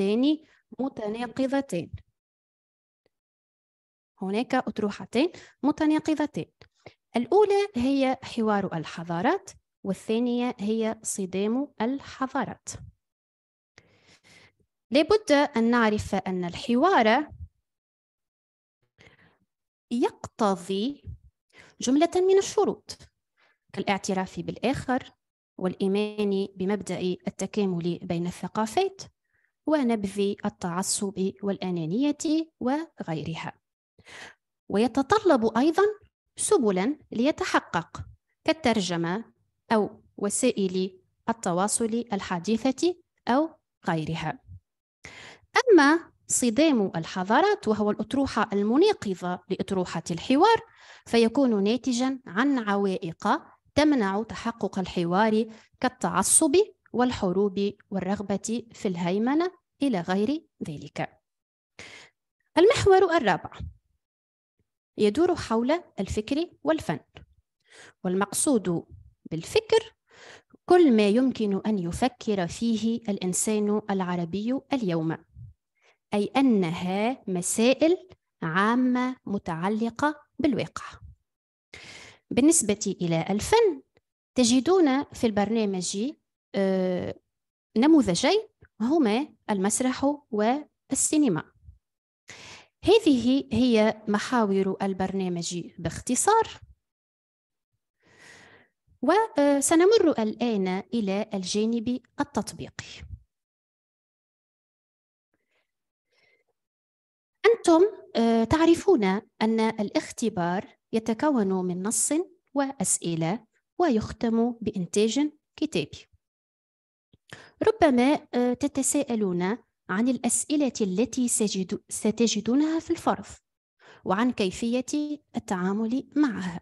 الثاني متناقضتين هناك أطروحتين متناقضتين الأولى هي حوار الحضارات والثانية هي صدام الحضارات لابد أن نعرف أن الحوار يقتضي جملة من الشروط كالاعتراف بالآخر والإيمان بمبدأ التكامل بين الثقافات ونبذ التعصب والأنانية وغيرها ويتطلب أيضا سبلا ليتحقق كالترجمة أو وسائل التواصل الحديثة أو غيرها أما صدام الحضارات وهو الأطروحة المناقضة لأطروحة الحوار فيكون ناتجا عن عوائق تمنع تحقق الحوار كالتعصب والحروب والرغبة في الهيمنة إلى غير ذلك المحور الرابع يدور حول الفكر والفن والمقصود بالفكر كل ما يمكن أن يفكر فيه الإنسان العربي اليوم أي أنها مسائل عامة متعلقة بالواقع بالنسبة إلى الفن تجدون في البرنامج آه، نموذجين هما المسرح والسينما هذه هي محاور البرنامج باختصار وسنمر الآن إلى الجانب التطبيقي أنتم آه، تعرفون أن الاختبار يتكون من نص وأسئلة ويختم بإنتاج كتابي ربما آه، تتساءلون عن الأسئلة التي ستجدونها في الفرض وعن كيفية التعامل معها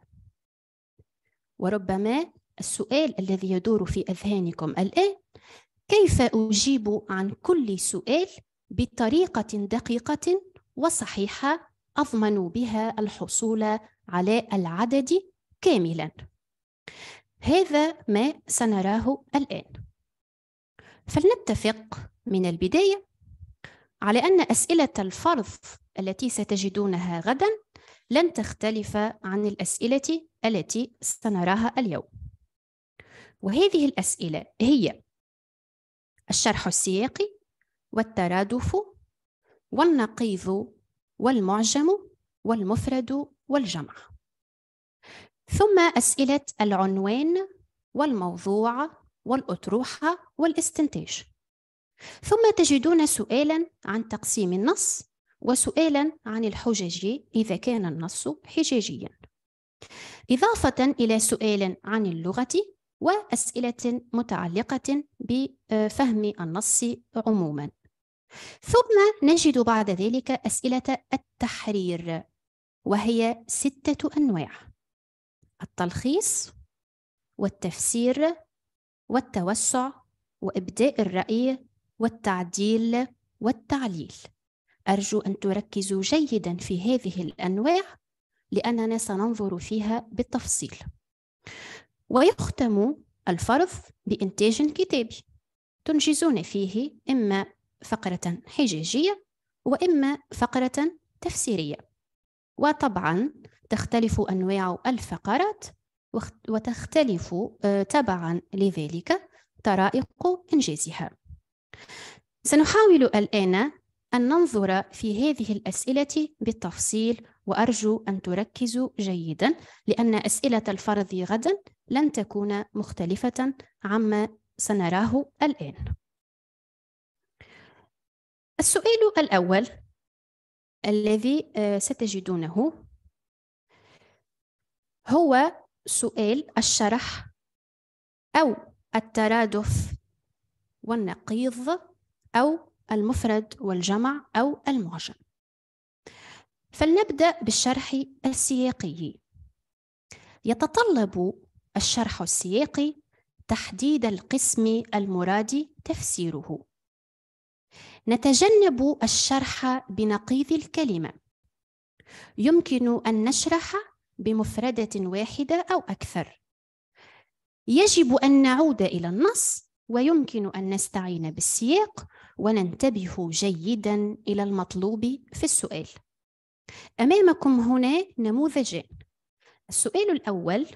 وربما السؤال الذي يدور في أذهانكم الآن كيف أجيب عن كل سؤال بطريقة دقيقة وصحيحة أضمن بها الحصول على العدد كاملا هذا ما سنراه الآن فلنتفق من البداية على أن أسئلة الفرض التي ستجدونها غدا لن تختلف عن الأسئلة التي سنراها اليوم وهذه الأسئلة هي الشرح السياقي والترادف والنقيض والمعجم والمفرد والجمع ثم أسئلة العنوان والموضوع والأطروحة والاستنتاج ثم تجدون سؤالا عن تقسيم النص وسؤالا عن الحجج إذا كان النص حجاجيا إضافة إلى سؤال عن اللغة وأسئلة متعلقة بفهم النص عموما ثم نجد بعد ذلك أسئلة التحرير وهي ستة أنواع التلخيص والتفسير والتوسع وإبداء الرأي والتعديل والتعليل أرجو أن تركزوا جيدا في هذه الأنواع لأننا سننظر فيها بالتفصيل ويختم الفرض بإنتاج كتابي تنجزون فيه إما فقرة حجاجية وإما فقرة تفسيرية وطبعا تختلف أنواع الفقرات وتختلف آه، تبعا لذلك طرائق إنجازها سنحاول الآن أن ننظر في هذه الأسئلة بالتفصيل وأرجو أن تركزوا جيدا لأن أسئلة الفرض غدا لن تكون مختلفة عما سنراه الآن السؤال الأول الذي آه، ستجدونه هو سؤال الشرح أو الترادف والنقيض أو المفرد والجمع أو المعجم فلنبدأ بالشرح السياقي يتطلب الشرح السياقي تحديد القسم المراد تفسيره نتجنب الشرح بنقيض الكلمه يمكن ان نشرح بمفردة واحدة أو أكثر يجب أن نعود إلى النص ويمكن أن نستعين بالسياق وننتبه جيدا إلى المطلوب في السؤال أمامكم هنا نموذجان السؤال الأول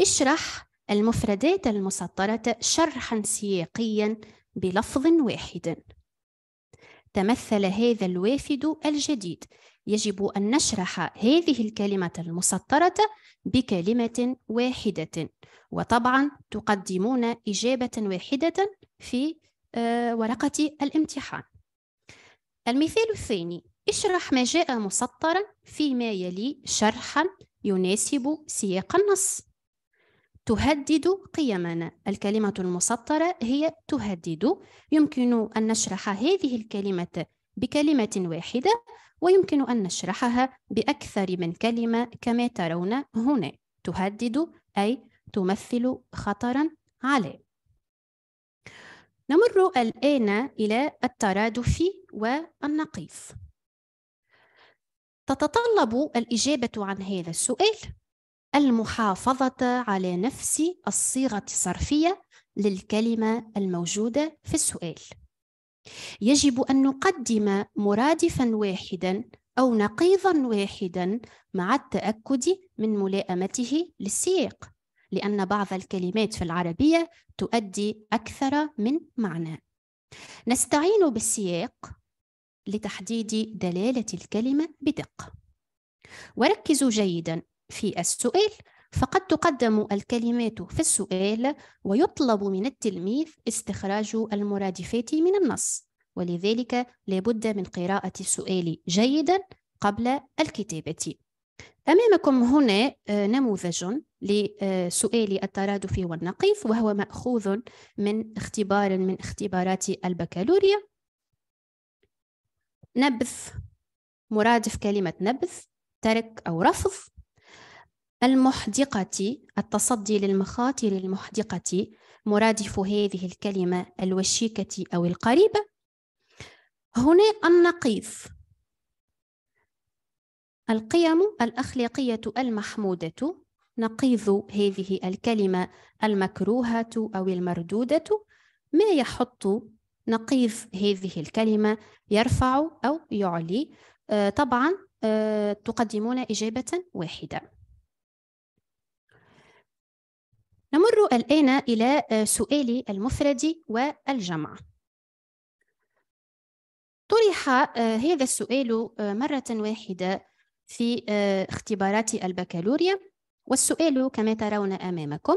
اشرح المفردات المسطرة شرحا سياقيا بلفظ واحد تمثل هذا الوافد الجديد يجب أن نشرح هذه الكلمة المسطرة بكلمة واحدة وطبعا تقدمون إجابة واحدة في آه، ورقة الامتحان المثال الثاني اشرح ما جاء مسطرا فيما يلي شرحا يناسب سياق النص تهدد قيمنا الكلمة المسطرة هي تهدد يمكن أن نشرح هذه الكلمة بكلمة واحدة ويمكن أن نشرحها بأكثر من كلمة كما ترون هنا تهدد أي تمثل خطرا عليه نمر الآن إلى الترادف والنقيض تتطلب الإجابة عن هذا السؤال المحافظة على نفس الصيغة الصرفية للكلمة الموجودة في السؤال يجب أن نقدم مرادفا واحدا أو نقيضا واحدا مع التأكد من ملائمته للسياق لأن بعض الكلمات في العربية تؤدي أكثر من معنى نستعين بالسياق لتحديد دلالة الكلمة بدقة وركزوا جيدا في السؤال فقد تقدم الكلمات في السؤال ويطلب من التلميذ استخراج المرادفات من النص ولذلك لابد من قراءة السؤال جيدا قبل الكتابة أمامكم هنا آه، نموذج لسؤال الترادف والنقيض وهو مأخوذ من اختبار من اختبارات البكالوريا نبذ مرادف كلمة نبذ ترك أو رفض المحدقة التصدي للمخاطر المحدقة مرادف هذه الكلمة الوشيكة أو القريبة هنا النقيض القيم الأخلاقية المحمودة نقيض هذه الكلمة المكروهة أو المردودة ما يحط نقيض هذه الكلمة يرفع أو يعلي آه، طبعا آه، تقدمون إجابة واحدة نمر الآن إلى آه، سؤال المفرد والجمع طرح آه، هذا السؤال آه، مرة واحدة في اختبارات البكالوريا والسؤال كما ترون أمامكم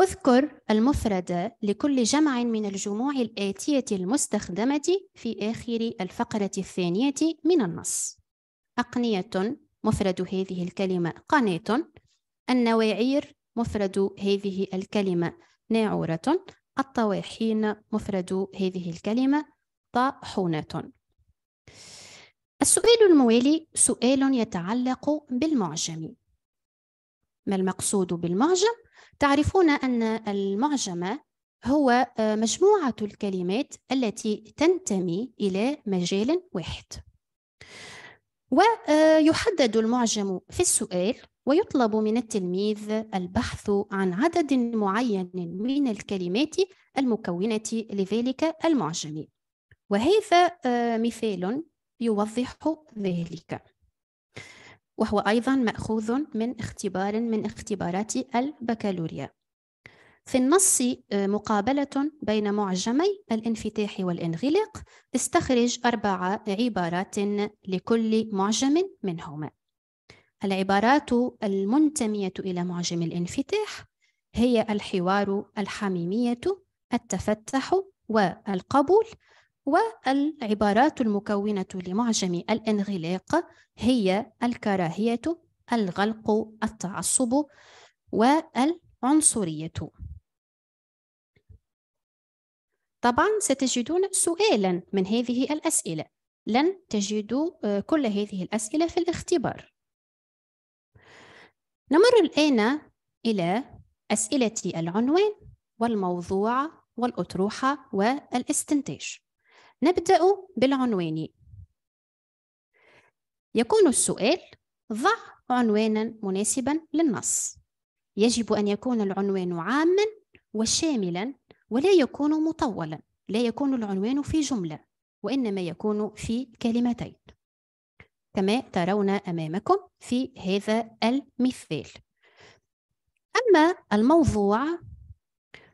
اذكر المفرد لكل جمع من الجموع الآتية المستخدمة في آخر الفقرة الثانية من النص أقنية مفرد هذه الكلمة قناة النواعير مفرد هذه الكلمة ناعورة الطواحين مفرد هذه الكلمة طاحونة السؤال الموالي سؤال يتعلق بالمعجم ما المقصود بالمعجم؟ تعرفون أن المعجم هو آه، مجموعة الكلمات التي تنتمي إلى مجال واحد ويحدد آه، المعجم في السؤال ويطلب من التلميذ البحث عن عدد معين من الكلمات المكونة لذلك المعجم وهذا آه، مثال يوضح ذلك وهو أيضا مأخوذ من اختبار من اختبارات البكالوريا في النص آه، مقابلة بين معجمي الانفتاح والانغلاق استخرج أربع عبارات لكل معجم منهما العبارات المنتمية إلى معجم الانفتاح هي الحوار الحميمية التفتح والقبول والعبارات المكونة لمعجم الانغلاق هي الكراهية الغلق التعصب والعنصرية طبعا ستجدون سؤالا من هذه الأسئلة لن تجدوا آه، كل هذه الأسئلة في الاختبار نمر الآن إلى أسئلة العنوان والموضوع والأطروحة والاستنتاج نبدأ بالعنوان يكون السؤال ضع عنوانا مناسبا للنص يجب أن يكون العنوان عاما وشاملا ولا يكون مطولا لا يكون العنوان في جملة وإنما يكون في كلمتين كما ترون أمامكم في هذا المثال أما الموضوع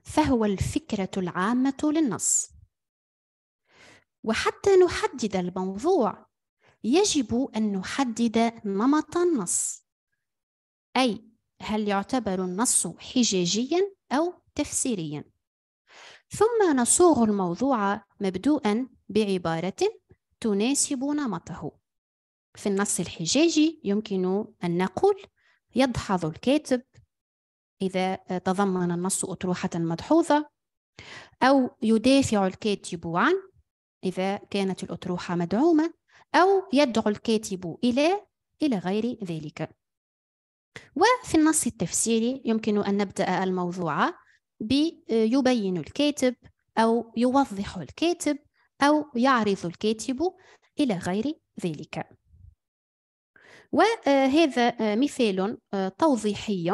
فهو الفكرة العامة للنص وحتى نحدد الموضوع يجب أن نحدد نمط النص أي هل يعتبر النص حجاجيا أو تفسيريا ثم نصوغ الموضوع مبدوءا بعبارة تناسب نمطه في النص الحجاجي يمكن أن نقول يدحض الكاتب إذا تضمن النص أطروحة مدحوظة أو يدافع الكاتب عن إذا كانت الأطروحة مدعومة أو يدعو الكاتب إلى إلى غير ذلك وفي النص التفسيري يمكن أن نبدأ الموضوع بيبين الكاتب أو يوضح الكاتب أو يعرض الكاتب إلى غير ذلك وهذا مثال آه، توضيحي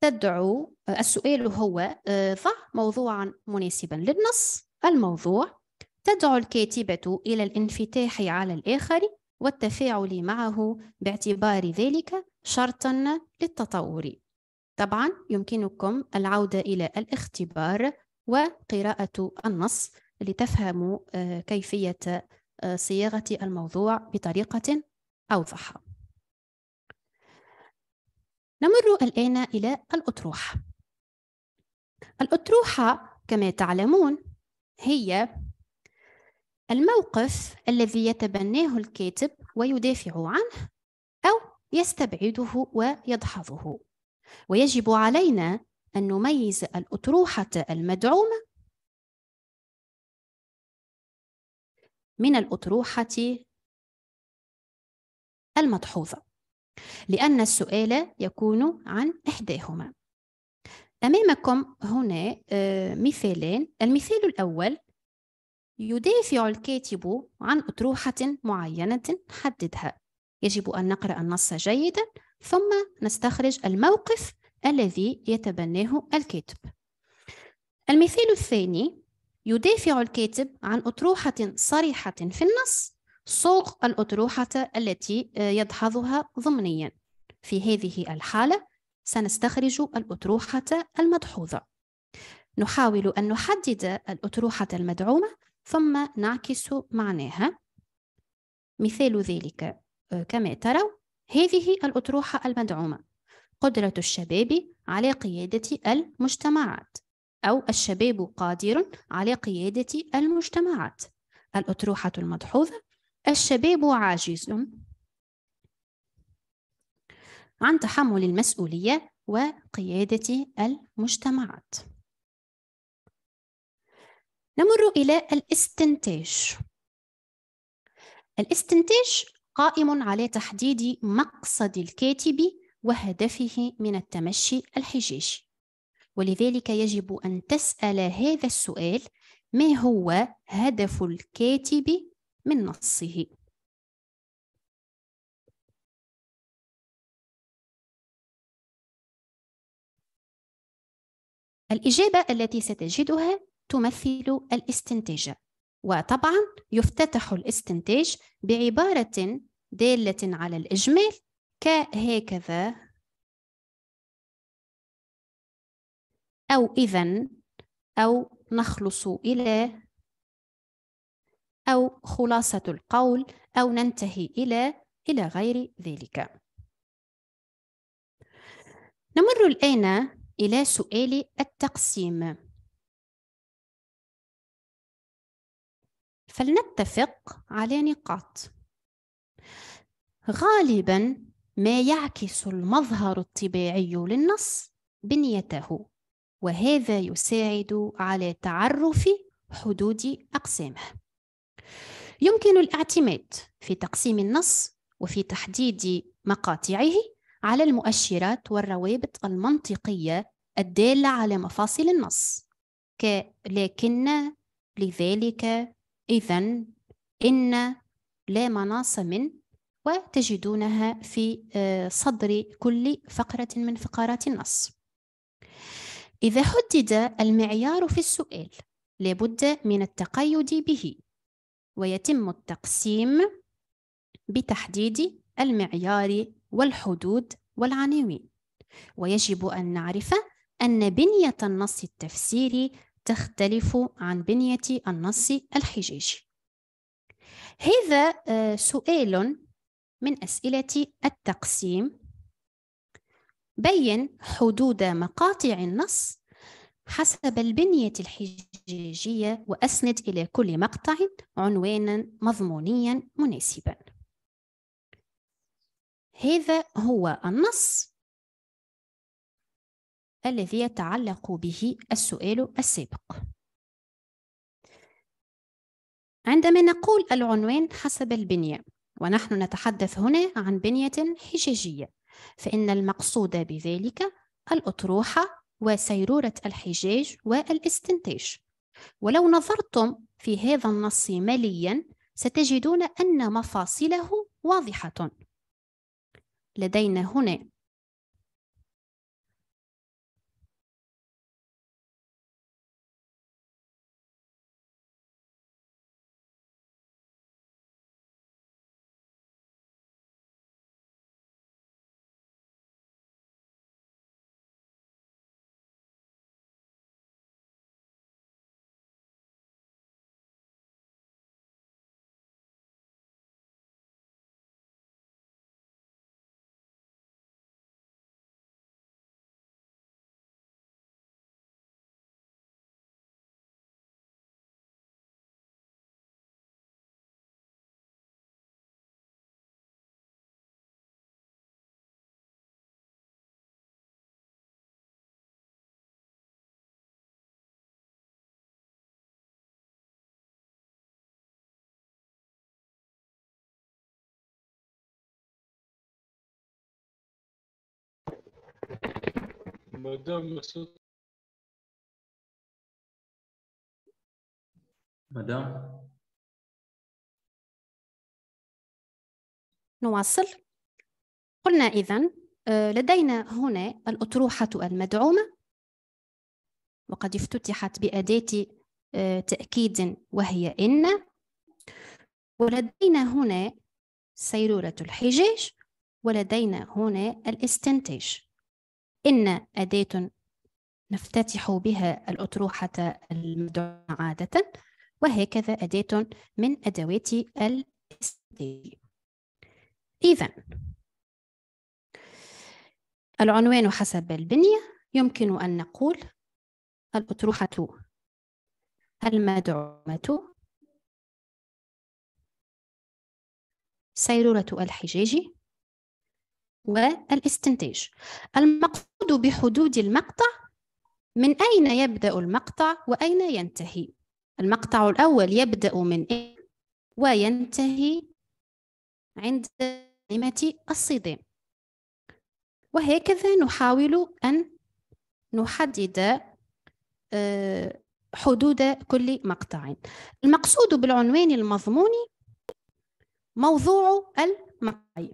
تدعو آه، السؤال هو آه، ضع موضوعا مناسبا للنص الموضوع تدعو الكاتبة إلى الانفتاح على الآخر والتفاعل معه باعتبار ذلك شرطا للتطور طبعا يمكنكم العودة إلى الاختبار وقراءة النص لتفهموا كيفية صياغة الموضوع بطريقة أوضحها نمر الآن إلى الأطروحة الأطروحة كما تعلمون هي الموقف الذي يتبناه الكاتب ويدافع عنه أو يستبعده ويدحضه ويجب علينا أن نميز الأطروحة المدعومة من الأطروحة المدحوظة لأن السؤال يكون عن إحداهما أمامكم هنا آه، مثالين المثال الأول يدافع الكاتب عن أطروحة معينة حددها يجب أن نقرأ النص جيدا ثم نستخرج الموقف الذي يتبناه الكاتب المثال الثاني يدافع الكاتب عن أطروحة صريحة في النص سوق الأطروحة التي آه، يدحضها ضمنيا في هذه الحالة سنستخرج الأطروحة المدحوظة نحاول أن نحدد الأطروحة المدعومة ثم نعكس معناها مثال ذلك آه، كما تروا هذه الأطروحة المدعومة قدرة الشباب على قيادة المجتمعات أو الشباب قادر على قيادة المجتمعات الأطروحة المدحوظة الشباب عاجز عن تحمل المسؤولية وقيادة المجتمعات نمر إلى الاستنتاج الاستنتاج قائم على تحديد مقصد الكاتب وهدفه من التمشي الحجاجي ولذلك يجب أن تسأل هذا السؤال ما هو هدف الكاتب من نصه الإجابة التي ستجدها تمثل الاستنتاج وطبعا يفتتح الاستنتاج بعبارة دالة على الإجمال كهكذا أو إذا أو نخلص إلى أو خلاصة القول أو ننتهي إلى إلى غير ذلك نمر الآن إلى سؤال التقسيم فلنتفق على نقاط غالبا ما يعكس المظهر الطبيعي للنص بنيته وهذا يساعد على تعرف حدود أقسامه يمكن الاعتماد في تقسيم النص وفي تحديد مقاطعه على المؤشرات والروابط المنطقية الدالة على مفاصل النص لكن لذلك إذا إن لا مناص من وتجدونها في آه، صدر كل فقرة من فقرات النص إذا حدد المعيار في السؤال لابد من التقيد به ويتم التقسيم بتحديد المعيار والحدود والعناوين ويجب أن نعرف أن بنية النص التفسيري تختلف عن بنية النص الحجاجي هذا آه، سؤال من أسئلة التقسيم بين حدود مقاطع النص حسب البنية الحجاجية وأسند إلى كل مقطع عنوانا مضمونيا مناسبا هذا هو النص الذي يتعلق به السؤال السابق عندما نقول العنوان حسب البنية ونحن نتحدث هنا عن بنية حجاجية فإن المقصود بذلك الأطروحة وسيرورة الحجاج والاستنتاج ولو نظرتم في هذا النص ماليا ستجدون أن مفاصله واضحة لدينا هنا مدام مسعود مدام نواصل قلنا إذا آه، لدينا هنا الأطروحة المدعومة وقد افتتحت بأداة آه، تأكيد وهي إن ولدينا هنا سيرورة الحجاج ولدينا هنا الاستنتاج إن أداة نفتتح بها الأطروحة المدعوة عادة وهكذا أداة من أدوات الاستدلال إذا العنوان حسب البنية يمكن أن نقول الأطروحة المدعومة سيرورة الحجاج والاستنتاج المقصود بحدود المقطع من أين يبدأ المقطع وأين ينتهي المقطع الأول يبدأ من إيه وينتهي عند كلمة الصدام وهكذا نحاول أن نحدد آه، حدود كل مقطع المقصود بالعنوان المضموني موضوع المقطع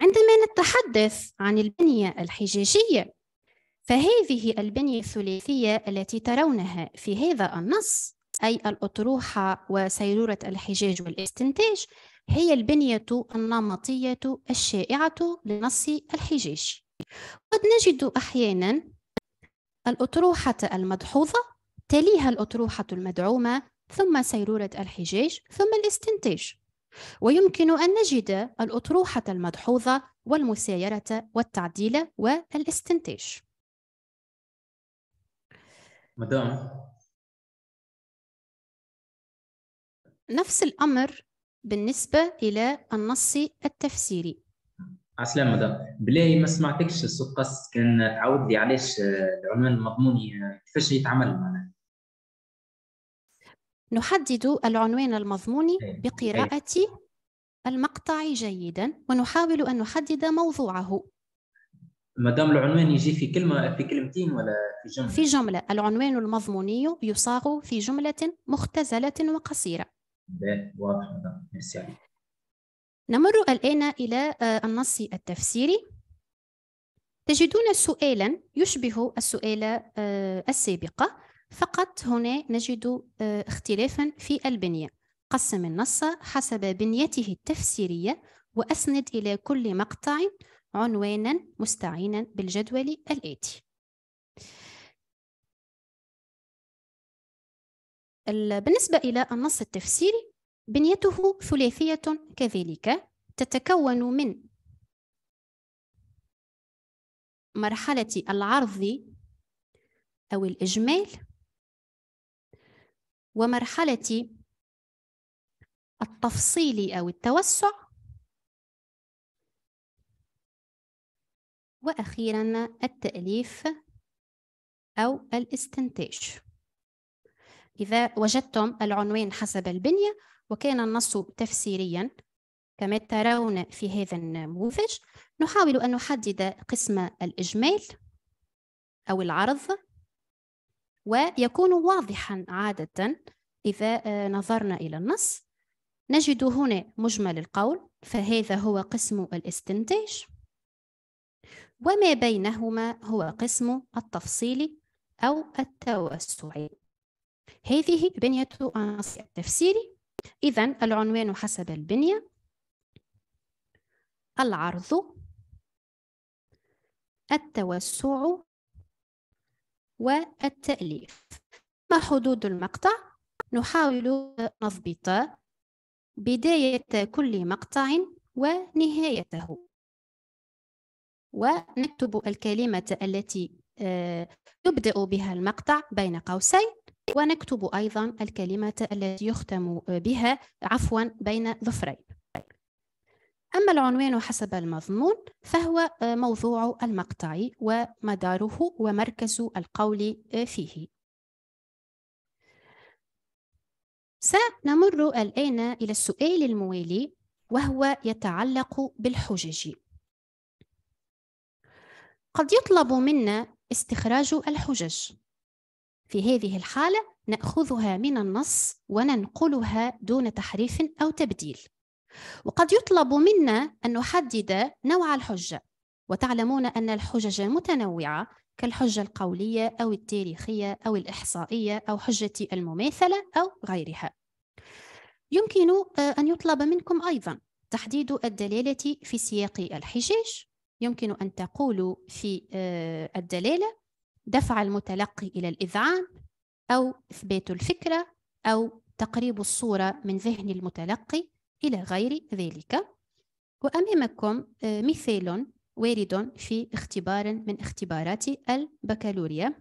عندما نتحدث عن البنية الحجاجية فهذه البنية الثلاثية التي ترونها في هذا النص أي الأطروحة وسيرورة الحجاج والاستنتاج هي البنية النمطية الشائعة لنص الحجاج قد نجد أحيانا الأطروحة المدحوظة تليها الأطروحة المدعومة ثم سيرورة الحجاج ثم الاستنتاج ويمكن أن نجد الأطروحة المدحوظة والمسايرة والتعديل والاستنتاج مدام نفس الأمر بالنسبة إلى النص التفسيري عسلام مدام بلاي ما سمعتكش السوق كان تعاود لي علاش العنوان المضموني كيفاش يتعمل معناها نحدد العنوان المضمون إيه، إيه. بقراءة المقطع جيدا ونحاول أن نحدد موضوعه مدام العنوان يجي في كلمة في كلمتين ولا في جملة؟ في جملة العنوان المضموني يصاغ في جملة مختزلة وقصيرة واضح مدام نمر الآن إلى آه، النص التفسيري تجدون سؤالا يشبه السؤال آه، السابق فقط هنا نجد آه، اختلافا في البنية قسم النص حسب بنيته التفسيرية وأسند إلى كل مقطع عنوانا مستعينا بالجدول الآتي بالنسبة إلى النص التفسيري بنيته ثلاثية كذلك تتكون من مرحلة العرض أو الإجمال ومرحلة التفصيل أو التوسع وأخيرا التأليف أو الاستنتاج إذا وجدتم العنوان حسب البنية وكان النص تفسيريا كما ترون في هذا النموذج نحاول أن نحدد قسم الإجمال أو العرض ويكون واضحا عادة إذا آه، نظرنا إلى النص نجد هنا مجمل القول فهذا هو قسم الاستنتاج وما بينهما هو قسم التفصيلي أو التوسعي هذه بنية النص التفسيري إذا العنوان حسب البنية العرض التوسع والتأليف ما حدود المقطع نحاول نضبط بداية كل مقطع ونهايته ونكتب الكلمة التي آه، يبدأ بها المقطع بين قوسين ونكتب أيضا الكلمة التي يختم بها عفوا بين ظفرين أما العنوان حسب المضمون فهو آه، موضوع المقطع ومداره ومركز القول آه، فيه سنمر الآن إلى السؤال الموالي وهو يتعلق بالحجج قد يطلب منا استخراج الحجج في هذه الحالة نأخذها من النص وننقلها دون تحريف أو تبديل وقد يطلب منا أن نحدد نوع الحجة وتعلمون أن الحجج متنوعة كالحجة القولية أو التاريخية أو الإحصائية أو حجة المماثلة أو غيرها يمكن آه، أن يطلب منكم أيضا تحديد الدلالة في سياق الحجاج يمكن أن تقولوا في آه، الدلالة دفع المتلقي إلى الإذعان أو إثبات الفكرة أو تقريب الصورة من ذهن المتلقي إلى غير ذلك وأمامكم آه، مثال وارد في اختبار من اختبارات البكالوريا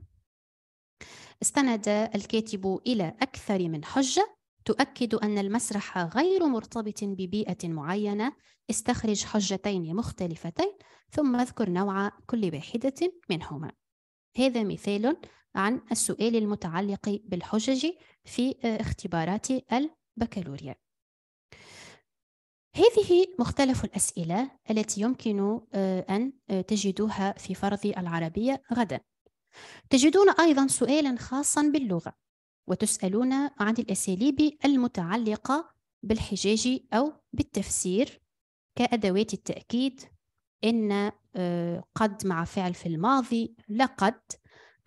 استند الكاتب إلى أكثر من حجة تؤكد أن المسرح غير مرتبط ببيئة معينة استخرج حجتين مختلفتين ثم اذكر نوع كل واحدة منهما هذا مثال عن السؤال المتعلق بالحجج في آه، اختبارات البكالوريا هذه مختلف الأسئلة التي يمكن آه، أن آه، تجدوها في فرض العربية غدا تجدون أيضا سؤالا خاصا باللغة وتسألون عن الأساليب المتعلقة بالحجاج أو بالتفسير كأدوات التأكيد إن آه، قد مع فعل في الماضي لقد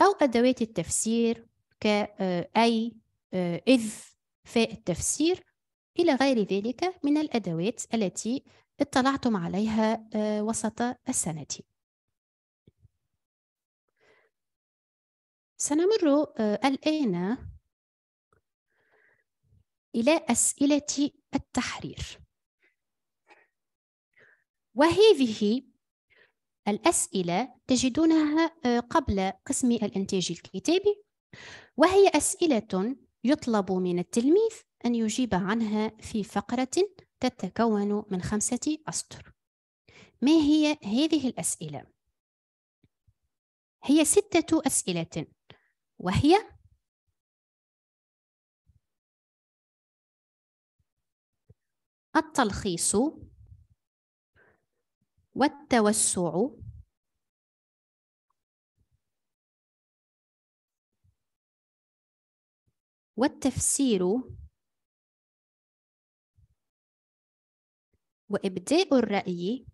أو أدوات التفسير كأي إذ فاء التفسير إلى غير ذلك من الأدوات التي اطلعتم عليها آه، وسط السنة سنمر آه، الآن إلى أسئلة التحرير وهذه الأسئلة تجدونها آه، قبل قسم الإنتاج الكتابي وهي أسئلة يطلب من التلميذ أن يجيب عنها في فقرة تتكون من خمسة أسطر ما هي هذه الأسئلة؟ هي ستة أسئلة وهي التلخيص والتوسع والتفسير وإبداء الرأي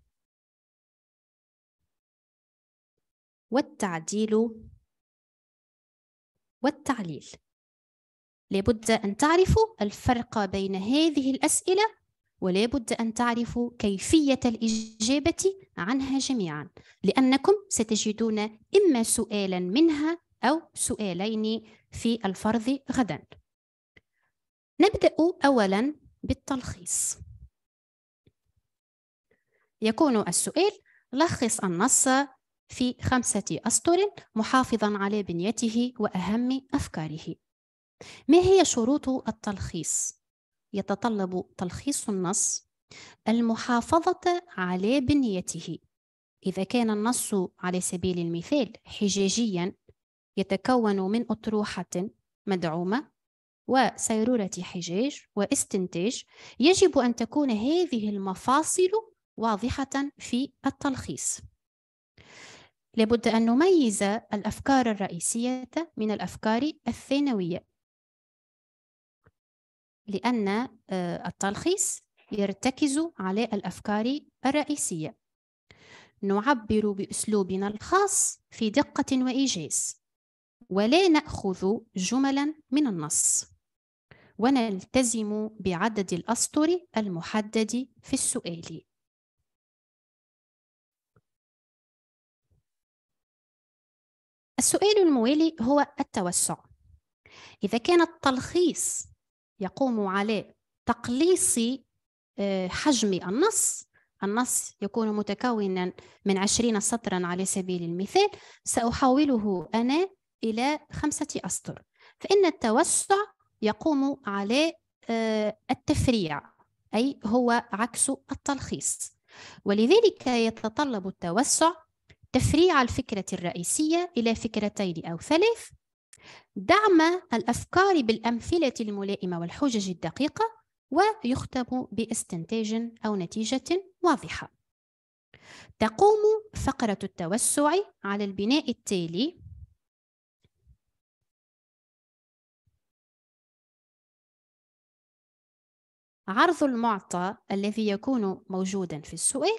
والتعديل والتعليل لابد أن تعرفوا الفرق بين هذه الأسئلة ولابد أن تعرفوا كيفية الإجابة عنها جميعا لأنكم ستجدون إما سؤالا منها أو سؤالين في الفرض غدا نبدأ أولا بالتلخيص يكون السؤال لخص النص في خمسة أسطر محافظا على بنيته وأهم أفكاره ما هي شروط التلخيص؟ يتطلب تلخيص النص المحافظة على بنيته إذا كان النص على سبيل المثال حجاجيا يتكون من أطروحة مدعومة وسيرورة حجاج واستنتاج يجب أن تكون هذه المفاصل واضحة في التلخيص لابد أن نميز الأفكار الرئيسية من الأفكار الثانوية لأن آه، التلخيص يرتكز على الأفكار الرئيسية نعبر بأسلوبنا الخاص في دقة وإيجاز ولا نأخذ جملا من النص ونلتزم بعدد الأسطر المحدد في السؤال السؤال الموالي هو التوسع إذا كان التلخيص يقوم على تقليص آه، حجم النص النص يكون متكونا من عشرين سطرا على سبيل المثال سأحاوله أنا إلى خمسة أسطر فإن التوسع يقوم على آه، التفريع أي هو عكس التلخيص ولذلك يتطلب التوسع تفريع الفكرة الرئيسية إلى فكرتين أو ثلاث دعم الأفكار بالأمثلة الملائمة والحجج الدقيقة ويختم باستنتاج أو نتيجة واضحة تقوم فقرة التوسع على البناء التالي عرض المعطى الذي يكون موجودا في السؤال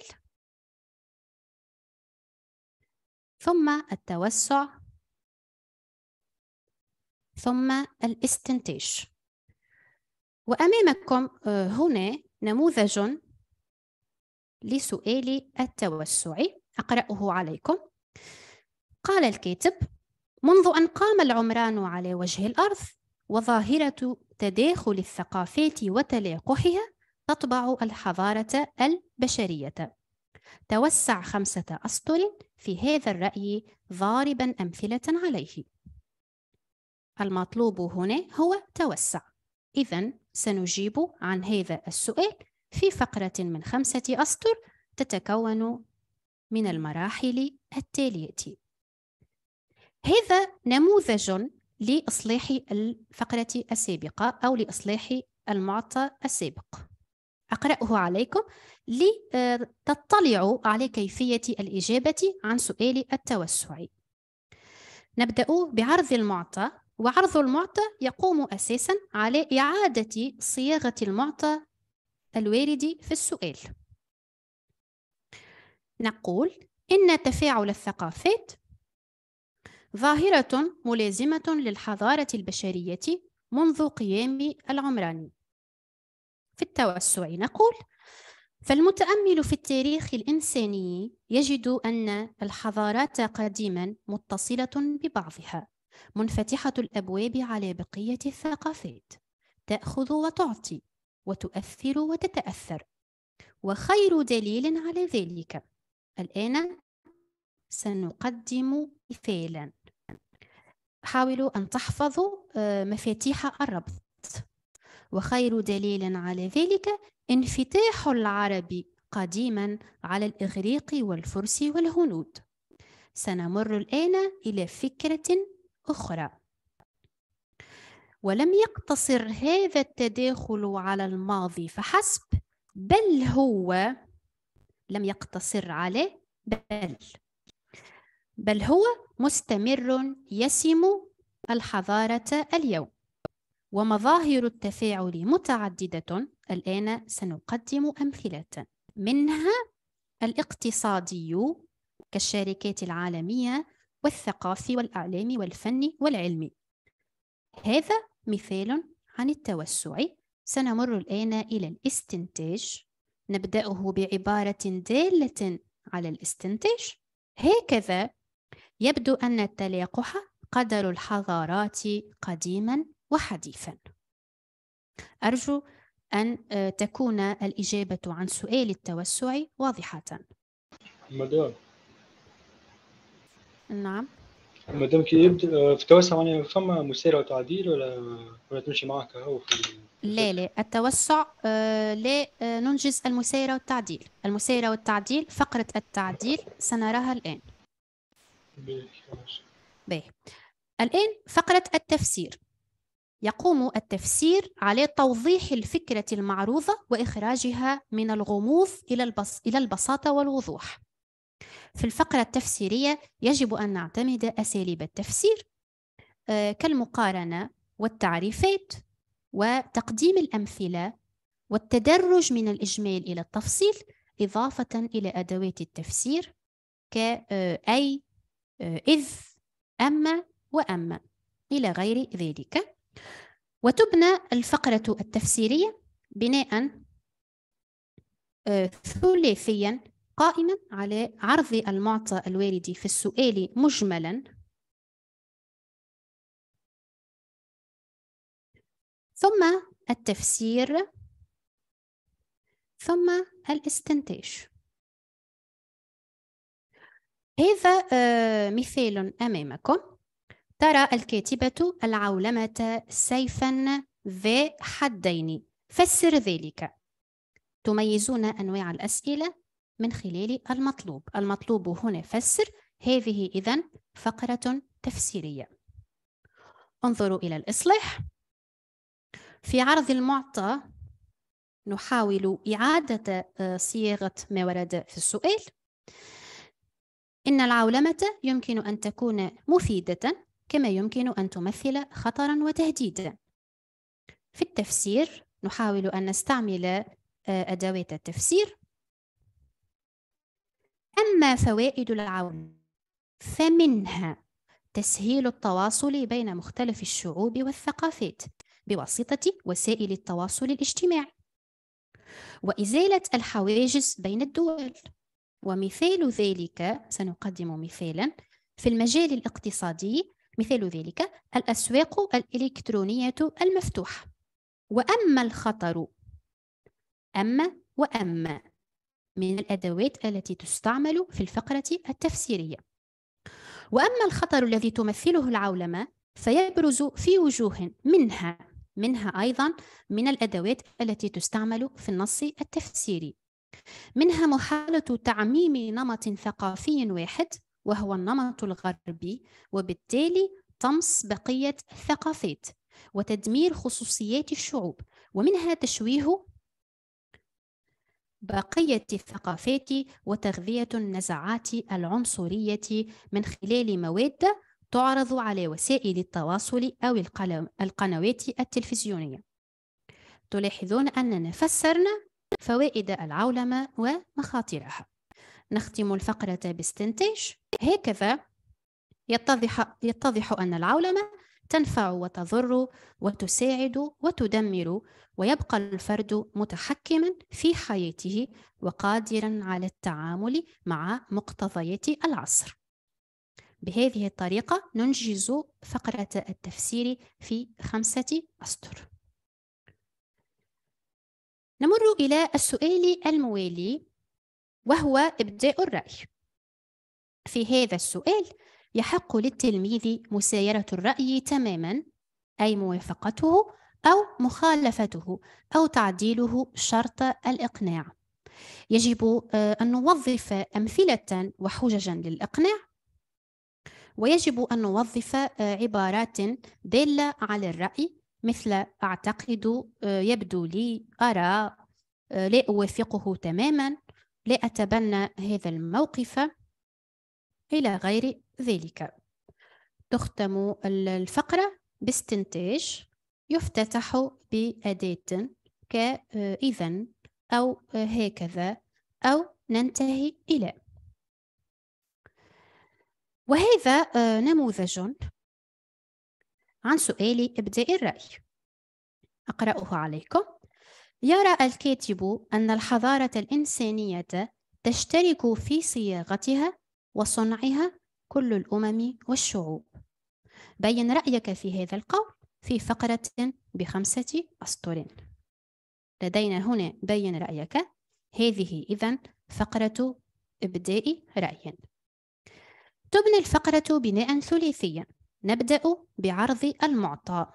ثم التوسع ثم الاستنتاج وأمامكم آه، هنا نموذج لسؤال التوسع أقرأه عليكم قال الكاتب منذ أن قام العمران على وجه الأرض وظاهرة تداخل الثقافات وتلاقحها تطبع الحضارة البشرية توسع خمسة أسطر في هذا الرأي ضاربا أمثلة عليه المطلوب هنا هو توسع إذا سنجيب عن هذا السؤال في فقرة من خمسة أسطر تتكون من المراحل التالية هذا نموذج لإصلاح الفقرة السابقة أو لإصلاح المعطى السابق أقرأه عليكم لتطلعوا على كيفية الإجابة عن سؤال التوسع نبدأ بعرض المعطى وعرض المعطى يقوم أساسا على إعادة صياغة المعطى الوارد في السؤال نقول إن تفاعل الثقافات ظاهرة ملازمة للحضارة البشرية منذ قيام العمران في التوسع نقول فالمتأمل في التاريخ الإنساني يجد أن الحضارات قديما متصلة ببعضها منفتحة الأبواب على بقية الثقافات تأخذ وتعطي وتؤثر وتتأثر وخير دليل على ذلك الآن سنقدم مثالا حاولوا أن تحفظوا آه، مفاتيح الربط وخير دليل على ذلك انفتاح العرب قديما على الإغريق والفرس والهنود سنمر الآن إلى فكرة أخرى ولم يقتصر هذا التداخل على الماضي فحسب بل هو لم يقتصر على بل بل هو مستمر يسم الحضارة اليوم ومظاهر التفاعل متعددة الآن سنقدم أمثلة منها الاقتصادي كالشركات العالمية والثقافي والأعلام والفن والعلمي هذا مثال عن التوسع سنمر الآن إلى الاستنتاج نبدأه بعبارة دالة على الاستنتاج هكذا يبدو أن التلاقح قدر الحضارات قديما وحديثا أرجو أن آه، تكون الإجابة عن سؤال التوسع واضحة مدام نعم مدام كي يبدا آه، في التوسع يعني فما مسيره وتعديل ولا ولا تمشي معك هو في لا لا التوسع آه، لا ننجز المسيرة والتعديل المسيرة والتعديل فقرة التعديل سنراها الآن باهي الآن فقرة التفسير يقوم التفسير على توضيح الفكرة المعروضة وإخراجها من الغموض إلى, البس إلى البساطة والوضوح. في الفقرة التفسيرية يجب أن نعتمد أساليب التفسير آه، كالمقارنة والتعريفات وتقديم الأمثلة والتدرج من الإجمال إلى التفصيل إضافة إلى أدوات التفسير كأي آه، آه، إذ أما وأما إلى غير ذلك وتبنى الفقرة التفسيرية بناء آه، ثلاثيا قائما على عرض المعطى الوارد في السؤال مجملا ثم التفسير ثم الاستنتاج هذا آه، مثال أمامكم ترى الكاتبة العولمة سيفا ذا حدين فسر ذلك تميزون أنواع الأسئلة من خلال المطلوب المطلوب هنا فسر هذه إذا فقرة تفسيرية انظروا إلى الإصلاح في عرض المعطى نحاول إعادة آه، صياغة ما ورد في السؤال إن العولمة يمكن أن تكون مفيدة كما يمكن أن تمثل خطرا وتهديدا في التفسير نحاول أن نستعمل آه، أدوات التفسير أما فوائد العون فمنها تسهيل التواصل بين مختلف الشعوب والثقافات بواسطة وسائل التواصل الاجتماعي وإزالة الحواجز بين الدول ومثال ذلك سنقدم مثالا في المجال الاقتصادي مثال ذلك الأسواق الإلكترونية المفتوحة وأما الخطر أما وأما من الأدوات التي تستعمل في الفقرة التفسيرية وأما الخطر الذي تمثله العولمة فيبرز في وجوه منها منها أيضا من الأدوات التي تستعمل في النص التفسيري منها محاولة تعميم نمط ثقافي واحد وهو النمط الغربي وبالتالي طمس بقية الثقافات وتدمير خصوصيات الشعوب ومنها تشويه بقية الثقافات وتغذية النزعات العنصرية من خلال مواد تعرض على وسائل التواصل أو القنوات التلفزيونية تلاحظون أننا فسرنا فوائد العولمة ومخاطرها نختم الفقرة باستنتاج هكذا يتضح, يتضح أن العولمة تنفع وتضر وتساعد وتدمر ويبقى الفرد متحكما في حياته وقادرا على التعامل مع مقتضيات العصر بهذه الطريقة ننجز فقرة التفسير في خمسة أسطر نمر إلى السؤال الموالي وهو إبداء الرأي في هذا السؤال يحق للتلميذ مسايرة الرأي تماما أي موافقته أو مخالفته أو تعديله شرط الإقناع يجب آه، أن نوظف أمثلة وحججا للإقناع ويجب أن نوظف آه، عبارات دالة على الرأي مثل أعتقد آه، يبدو لي أرى لا أوافقه تماما لأتبنى هذا الموقف إلى غير ذلك تختم الفقرة باستنتاج يفتتح بأداة كإذا أو هكذا أو ننتهي إلى وهذا آه، نموذج عن سؤال إبداء الرأي أقرأه عليكم يرى الكاتب أن الحضارة الإنسانية تشترك في صياغتها وصنعها كل الأمم والشعوب. بين رأيك في هذا القول في فقرة بخمسة أسطر. لدينا هنا بين رأيك هذه إذا فقرة إبداء رأي. تبنى الفقرة بناء ثلاثيا نبدأ بعرض المعطى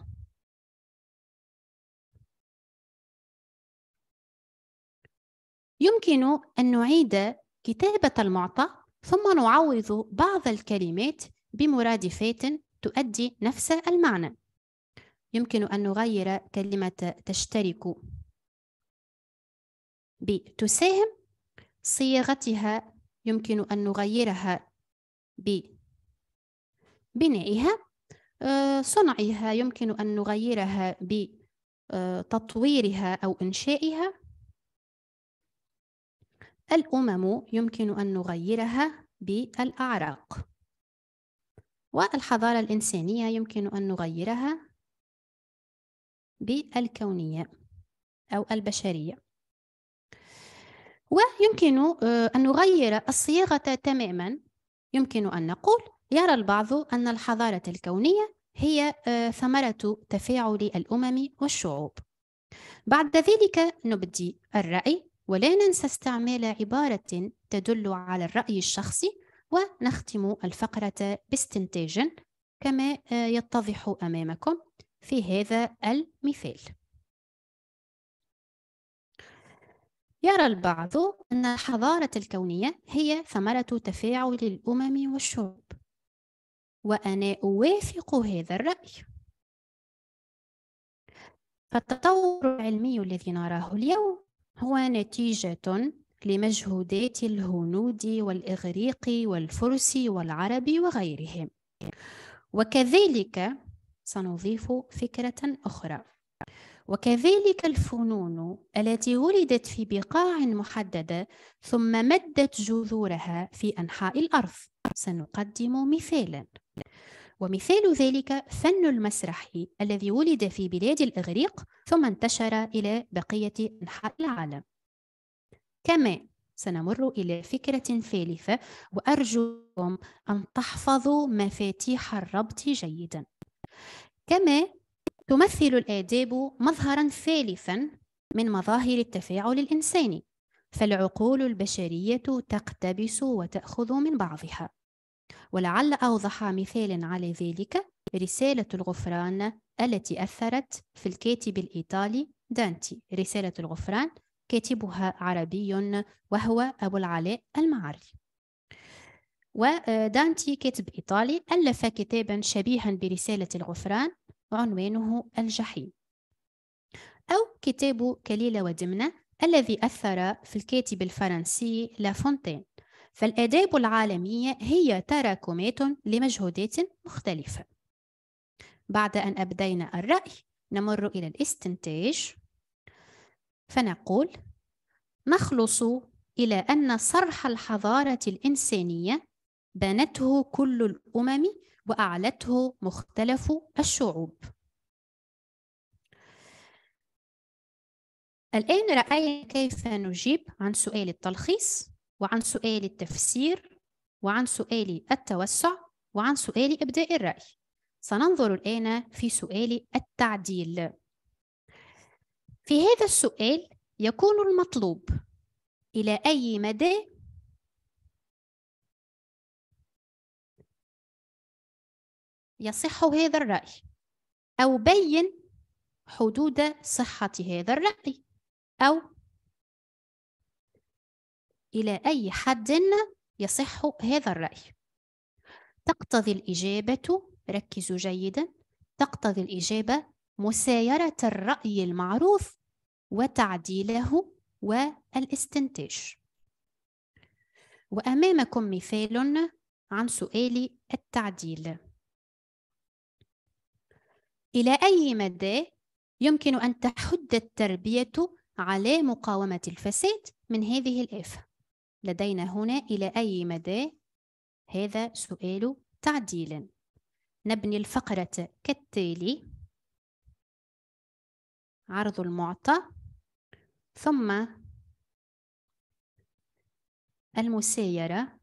يمكن أن نعيد كتابة المعطى ثم نعوض بعض الكلمات بمرادفات تؤدي نفس المعنى يمكن أن نغير كلمة تشترك بتساهم صياغتها يمكن أن نغيرها ببنائها آه، صنعها يمكن أن نغيرها بتطويرها آه، أو إنشائها الأمم يمكن أن نغيرها بالأعراق والحضارة الإنسانية يمكن أن نغيرها بالكونية أو البشرية ويمكن آه، أن نغير الصياغة تماما يمكن أن نقول يرى البعض أن الحضارة الكونية هي آه، ثمرة تفاعل الأمم والشعوب بعد ذلك نبدي الرأي ولا ننسى استعمال عبارة تدل على الرأي الشخصي ونختم الفقرة باستنتاج كما آه، يتضح أمامكم في هذا المثال يرى البعض أن الحضارة الكونية هي ثمرة تفاعل الأمم والشعوب وأنا أوافق هذا الرأي فالتطور العلمي الذي نراه اليوم هو نتيجة لمجهودات الهنود والإغريق والفرس والعرب وغيرهم وكذلك سنضيف فكرة أخرى وكذلك الفنون التي ولدت في بقاع محددة ثم مدت جذورها في أنحاء الأرض سنقدم مثالا ومثال ذلك فن المسرح الذي ولد في بلاد الإغريق ثم انتشر إلى بقية أنحاء العالم كما سنمر إلى فكرة ثالثة وأرجوكم أن تحفظوا مفاتيح الربط جيدا كما تمثل الآداب مظهرا ثالثا من مظاهر التفاعل الإنساني فالعقول البشرية تقتبس وتأخذ من بعضها ولعل أوضح مثال على ذلك رسالة الغفران التي أثرت في الكاتب الإيطالي دانتي رسالة الغفران كاتبها عربي وهو أبو العلاء المعري ودانتي كاتب إيطالي ألف كتابا شبيها برسالة الغفران عنوانه الجحيم أو كتاب كليلة ودمنة الذي أثر في الكاتب الفرنسي لافونتين فالآداب العالمية هي تراكمات لمجهودات مختلفة بعد أن أبدينا الرأي نمر إلى الاستنتاج فنقول نخلص إلى أن صرح الحضارة الإنسانية بنته كل الأمم وأعلته مختلف الشعوب الآن رأينا كيف نجيب عن سؤال التلخيص وعن سؤال التفسير وعن سؤال التوسع وعن سؤال إبداء الرأي سننظر الآن في سؤال التعديل في هذا السؤال يكون المطلوب إلى أي مدى يصح هذا الرأي أو بين حدود صحة هذا الرأي أو إلى أي حد يصح هذا الرأي تقتضي الإجابة ركزوا جيدا تقتضي الإجابة مسايرة الرأي المعروف وتعديله والاستنتاج وأمامكم مثال عن سؤال التعديل إلى أي مدى يمكن أن تحد التربية على مقاومة الفساد من هذه الآفة؟ لدينا هنا إلى أي مدى هذا سؤال تعديل نبني الفقرة كالتالي عرض المعطى ثم المسايرة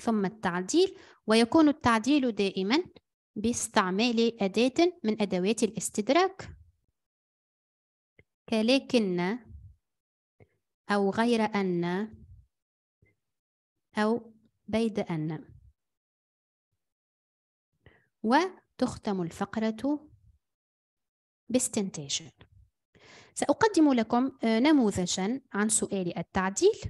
ثم التعديل ويكون التعديل دائما باستعمال أداة من أدوات الاستدراك كلكن أو غير أن أو بيد أن وتختم الفقرة باستنتاج سأقدم لكم آه، نموذجا عن سؤال التعديل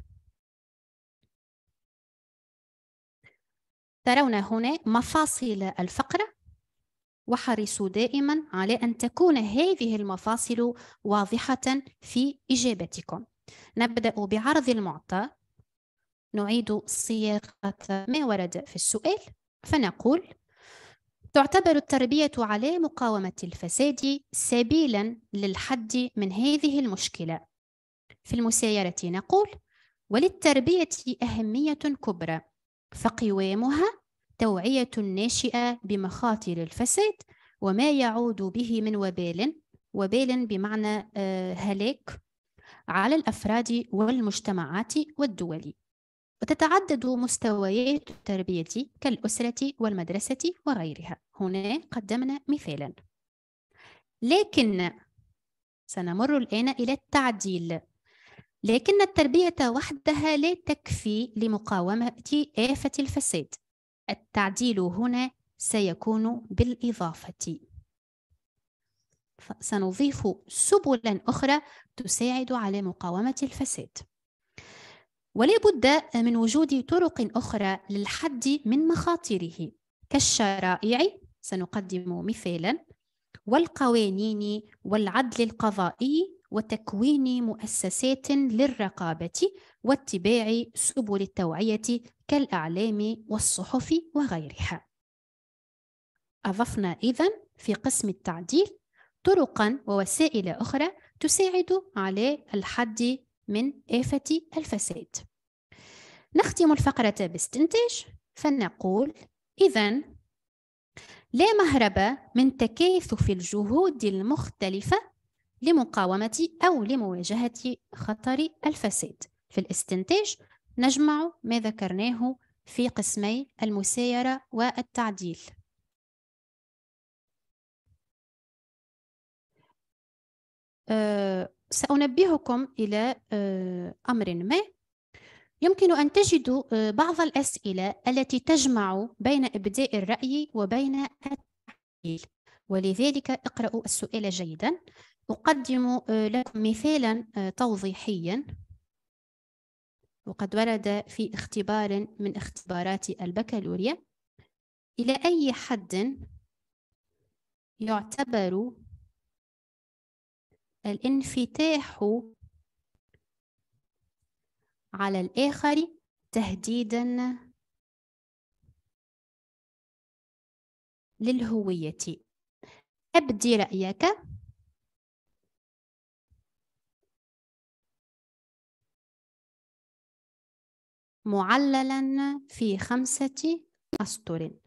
ترون هنا مفاصل الفقرة وحرصوا دائما على أن تكون هذه المفاصل واضحة في إجابتكم نبدأ بعرض المعطى نعيد صياغة ما ورد في السؤال فنقول تعتبر التربية على مقاومة الفساد سبيلا للحد من هذه المشكلة في المسايرة نقول وللتربية أهمية كبرى فقوامها توعية الناشئة بمخاطر الفساد وما يعود به من وبال وبال بمعنى آه، هلاك على الأفراد والمجتمعات والدول وتتعدد مستويات التربية كالأسرة والمدرسة وغيرها هنا قدمنا مثالا لكن سنمر الآن إلى التعديل لكن التربية وحدها لا تكفي لمقاومة آفة الفساد التعديل هنا سيكون بالإضافة سنضيف سبلا أخرى تساعد على مقاومة الفساد ولا بد من وجود طرق أخرى للحد من مخاطره كالشرائع سنقدم مثالا والقوانين والعدل القضائي وتكوين مؤسسات للرقابة واتباع سبل التوعية كالأعلام والصحف وغيرها. أضفنا إذن في قسم التعديل طرقا ووسائل أخرى تساعد على الحد من آفة الفساد نختم الفقرة باستنتاج فنقول إذا لا مهرب من تكاثف الجهود المختلفة لمقاومة أو لمواجهة خطر الفساد في الاستنتاج نجمع ما ذكرناه في قسمي المسايرة والتعديل آه، سأنبهكم إلى آه، أمر ما يمكن أن تجدوا آه، بعض الأسئلة التي تجمع بين إبداء الرأي وبين التحليل ولذلك اقرأوا السؤال جيدا أقدم لكم مثالا توضيحيا وقد ورد في اختبار من اختبارات البكالوريا إلى أي حد يعتبر الانفتاح على الآخر تهديدا للهوية أبدي رأيك معللا في خمسة أسطر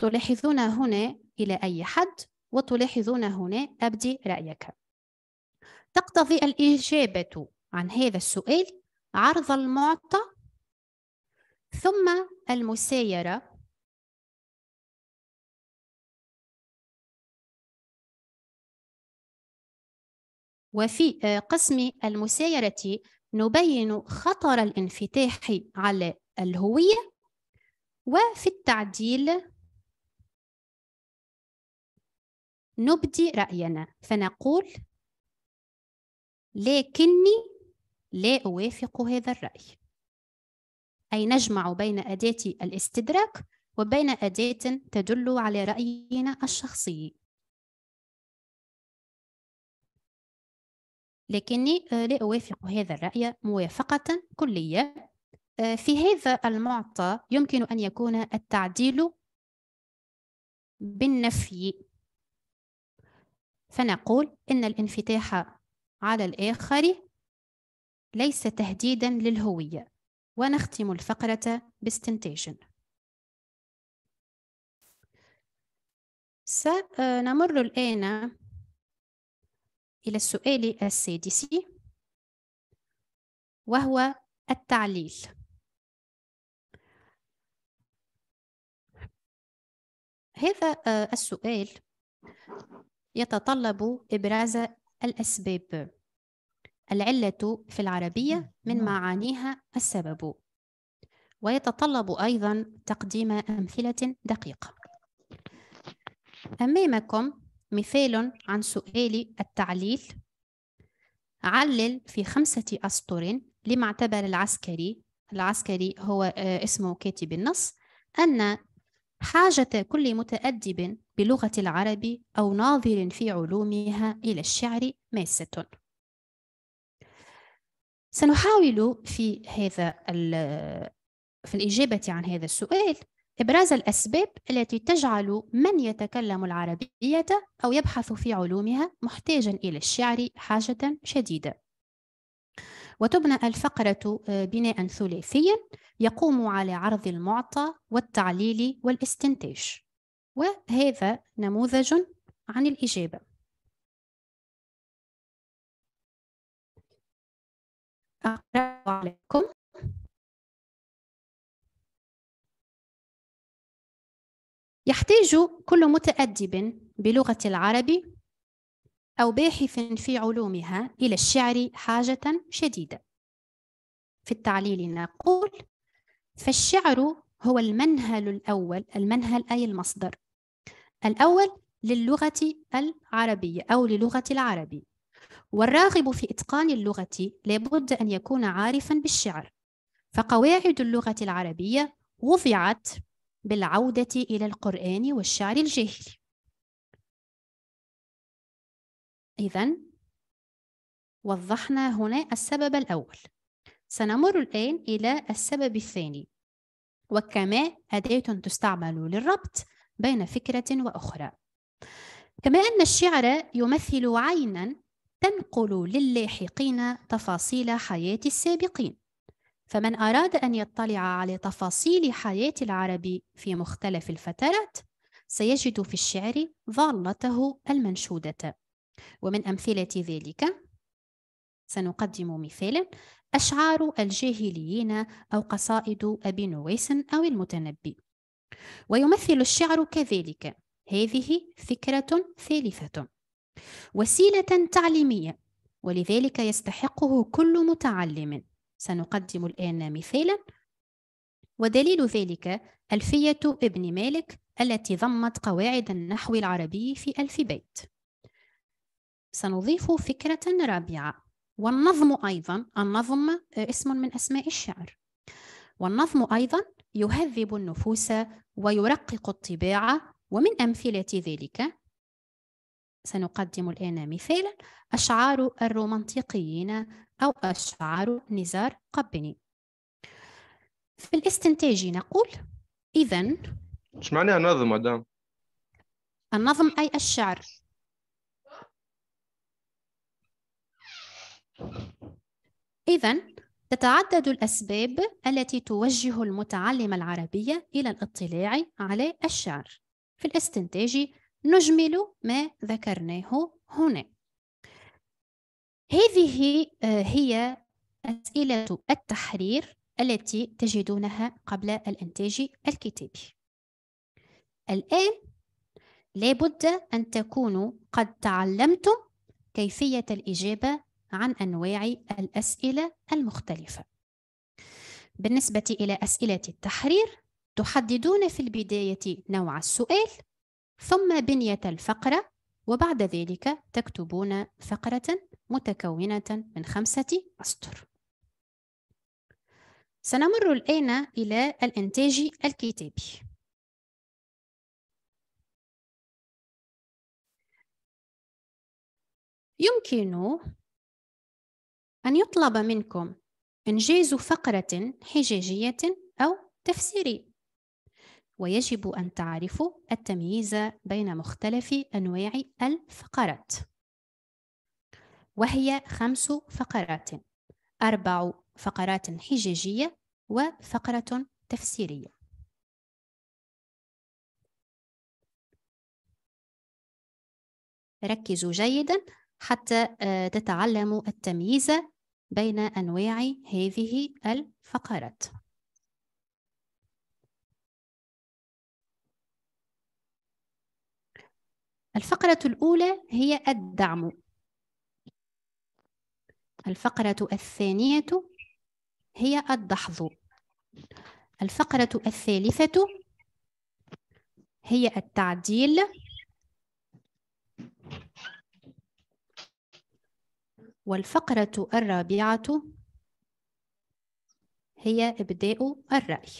تلاحظون هنا إلى أي حد وتلاحظون هنا أبدي رأيك تقتضي الإجابة عن هذا السؤال عرض المعطى ثم المسايرة وفي آه، قسم المسايرة نبين خطر الانفتاح على الهوية وفي التعديل نبدي رأينا فنقول لكني لا أوافق هذا الرأي أي نجمع بين أداة الاستدراك وبين أداة تدل على رأينا الشخصي لكني آه، لا أوافق هذا الرأي موافقة كلية آه، في هذا المعطى يمكن أن يكون التعديل بالنفي فنقول إن الانفتاح على الآخر ليس تهديدا للهوية ونختم الفقرة باستنتاج سنمر الآن إلى السؤال السادس وهو التعليل هذا السؤال يتطلب إبراز الأسباب العلة في العربية نعم، من نعم. معانيها السبب ويتطلب أيضا تقديم أمثلة دقيقة أمامكم مثال عن سؤال التعليل علل في خمسة أسطر لما اعتبر العسكري العسكري هو آه، اسمه كاتب النص أن حاجة كل متأدب بلغة العرب أو ناظر في علومها إلى الشعر ماسة سنحاول في هذا في الإجابة عن هذا السؤال إبراز الأسباب التي تجعل من يتكلم العربية أو يبحث في علومها محتاجا إلى الشعر حاجة شديدة وتبنى الفقرة آه، بناء ثلاثيا يقوم على عرض المعطى والتعليل والاستنتاج وهذا نموذج عن الإجابة أقرأ عليكم يحتاج كل متأدب بلغة العربي أو باحث في علومها إلى الشعر حاجة شديدة في التعليل نقول فالشعر هو المنهل الأول المنهل أي المصدر الأول للغة العربية أو للغة العربي والراغب في إتقان اللغة لابد أن يكون عارفا بالشعر فقواعد اللغة العربية وضعت بالعودة إلى القرآن والشعر الجاهلي إذا وضحنا هنا السبب الأول سنمر الآن إلى السبب الثاني وكما أداة تستعمل للربط بين فكرة وأخرى كما أن الشعر يمثل عينا تنقل للاحقين تفاصيل حياة السابقين فمن أراد أن يطلع على تفاصيل حياة العرب في مختلف الفترات سيجد في الشعر ظالته المنشودة ومن أمثلة ذلك سنقدم مثالا أشعار الجاهليين أو قصائد أبي نويس أو المتنبي ويمثل الشعر كذلك هذه فكرة ثالثة وسيلة تعليمية ولذلك يستحقه كل متعلم سنقدم الآن مثالا ودليل ذلك ألفية ابن مالك التي ضمت قواعد النحو العربي في ألف بيت سنضيف فكرة رابعة والنظم أيضا النظم آه، اسم من أسماء الشعر والنظم أيضا يهذب النفوس ويرقق الطباعة ومن أمثلة ذلك سنقدم الآن مثالا أشعار الرومانتيقيين أو أشعار نزار قبني في الاستنتاج نقول إذا ما معناها نظم مدام النظم أي الشعر إذا تتعدد الأسباب التي توجه المتعلم العربية إلى الاطلاع على الشعر في الاستنتاج نجمل ما ذكرناه هنا هذه آه، هي أسئلة التحرير التي تجدونها قبل الإنتاج الكتابي الآن لابد أن تكونوا قد تعلمتم كيفية الإجابة عن أنواع الأسئلة المختلفة. بالنسبة إلى أسئلة التحرير، تحددون في البداية نوع السؤال، ثم بنية الفقرة، وبعد ذلك تكتبون فقرة متكونة من خمسة أسطر. سنمر الآن إلى الإنتاج الكتابي. يمكن أن يطلب منكم إنجاز فقرة حجاجية أو تفسيرية ويجب أن تعرفوا التمييز بين مختلف أنواع الفقرات وهي خمس فقرات أربع فقرات حجاجية وفقرة تفسيرية ركزوا جيدا حتى آه، تتعلموا التمييز بين أنواع هذه الفقرات الفقرة الأولى هي الدعم الفقرة الثانية هي الدحض الفقرة الثالثة هي التعديل والفقرة الرابعة هي إبداء الرأي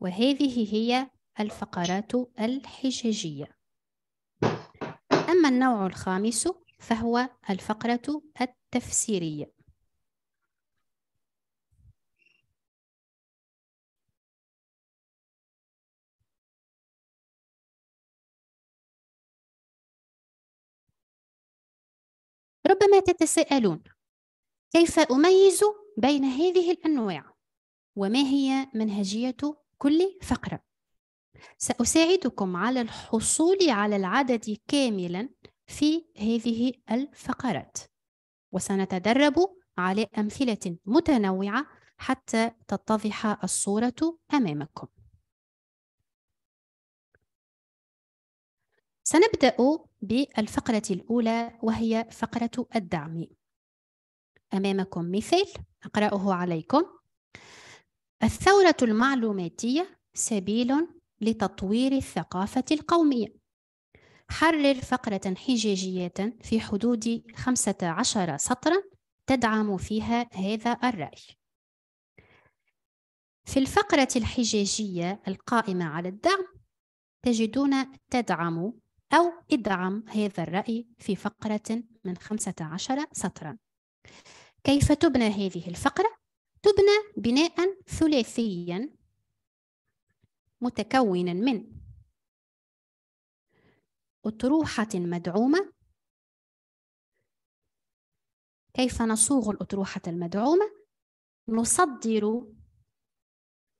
وهذه هي الفقرات الحجاجية أما النوع الخامس فهو الفقرة التفسيرية ربما تتساءلون كيف أميز بين هذه الأنواع وما هي منهجية كل فقرة سأساعدكم على الحصول على العدد كاملا في هذه الفقرات وسنتدرب على أمثلة متنوعة حتى تتضح الصورة أمامكم سنبدأ بالفقرة الأولى وهي فقرة الدعم أمامكم مثال أقرأه عليكم الثورة المعلوماتية سبيل لتطوير الثقافة القومية حرر فقرة حجاجية في حدود 15 سطرا تدعم فيها هذا الرأي في الفقرة الحجاجية القائمة على الدعم تجدون تدعم أو ادعم هذا الرأي في فقرة من 15 سطرا كيف تبنى هذه الفقرة؟ تبنى بناء ثلاثيا متكونا من أطروحة مدعومة كيف نصوغ الأطروحة المدعومة؟ نصدر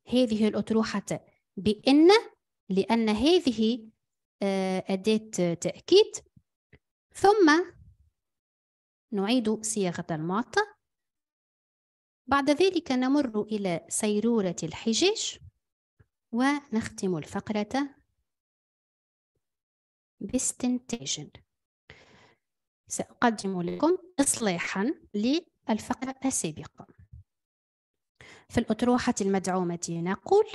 هذه الأطروحة بإن لأن هذه أداة تأكيد ثم نعيد صياغة المعطى بعد ذلك نمر إلى سيرورة الحجاج ونختم الفقرة باستنتاج سأقدم لكم إصلاحا للفقرة السابقة في الأطروحة المدعومة نقول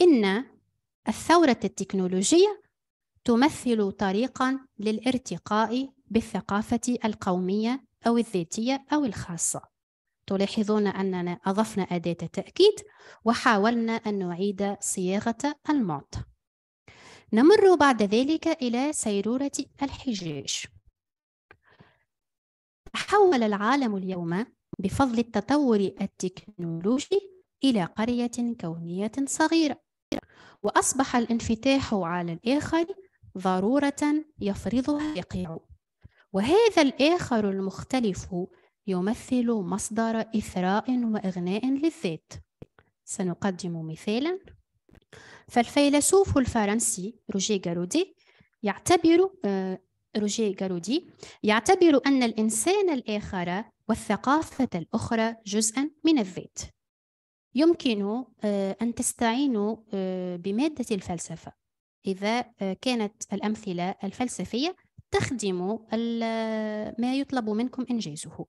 إن الثورة التكنولوجية تمثل طريقا للارتقاء بالثقافة القومية أو الذاتية أو الخاصة تلاحظون أننا أضفنا أداة تأكيد وحاولنا أن نعيد صياغة المعطى نمر بعد ذلك إلى سيرورة الحجاج تحول العالم اليوم بفضل التطور التكنولوجي إلى قرية كونية صغيرة وأصبح الانفتاح على الآخر ضرورة يفرضها يقيع وهذا الآخر المختلف يمثل مصدر إثراء وإغناء للذات سنقدم مثالا فالفيلسوف الفرنسي روجيه جارودي يعتبر آه، روجيه جارودي يعتبر أن الإنسان الآخر والثقافة الأخرى جزءا من الذات يمكن آه، أن تستعينوا آه، بمادة الفلسفة إذا آه، كانت الأمثلة الفلسفية تخدم آه، ما يطلب منكم إنجازه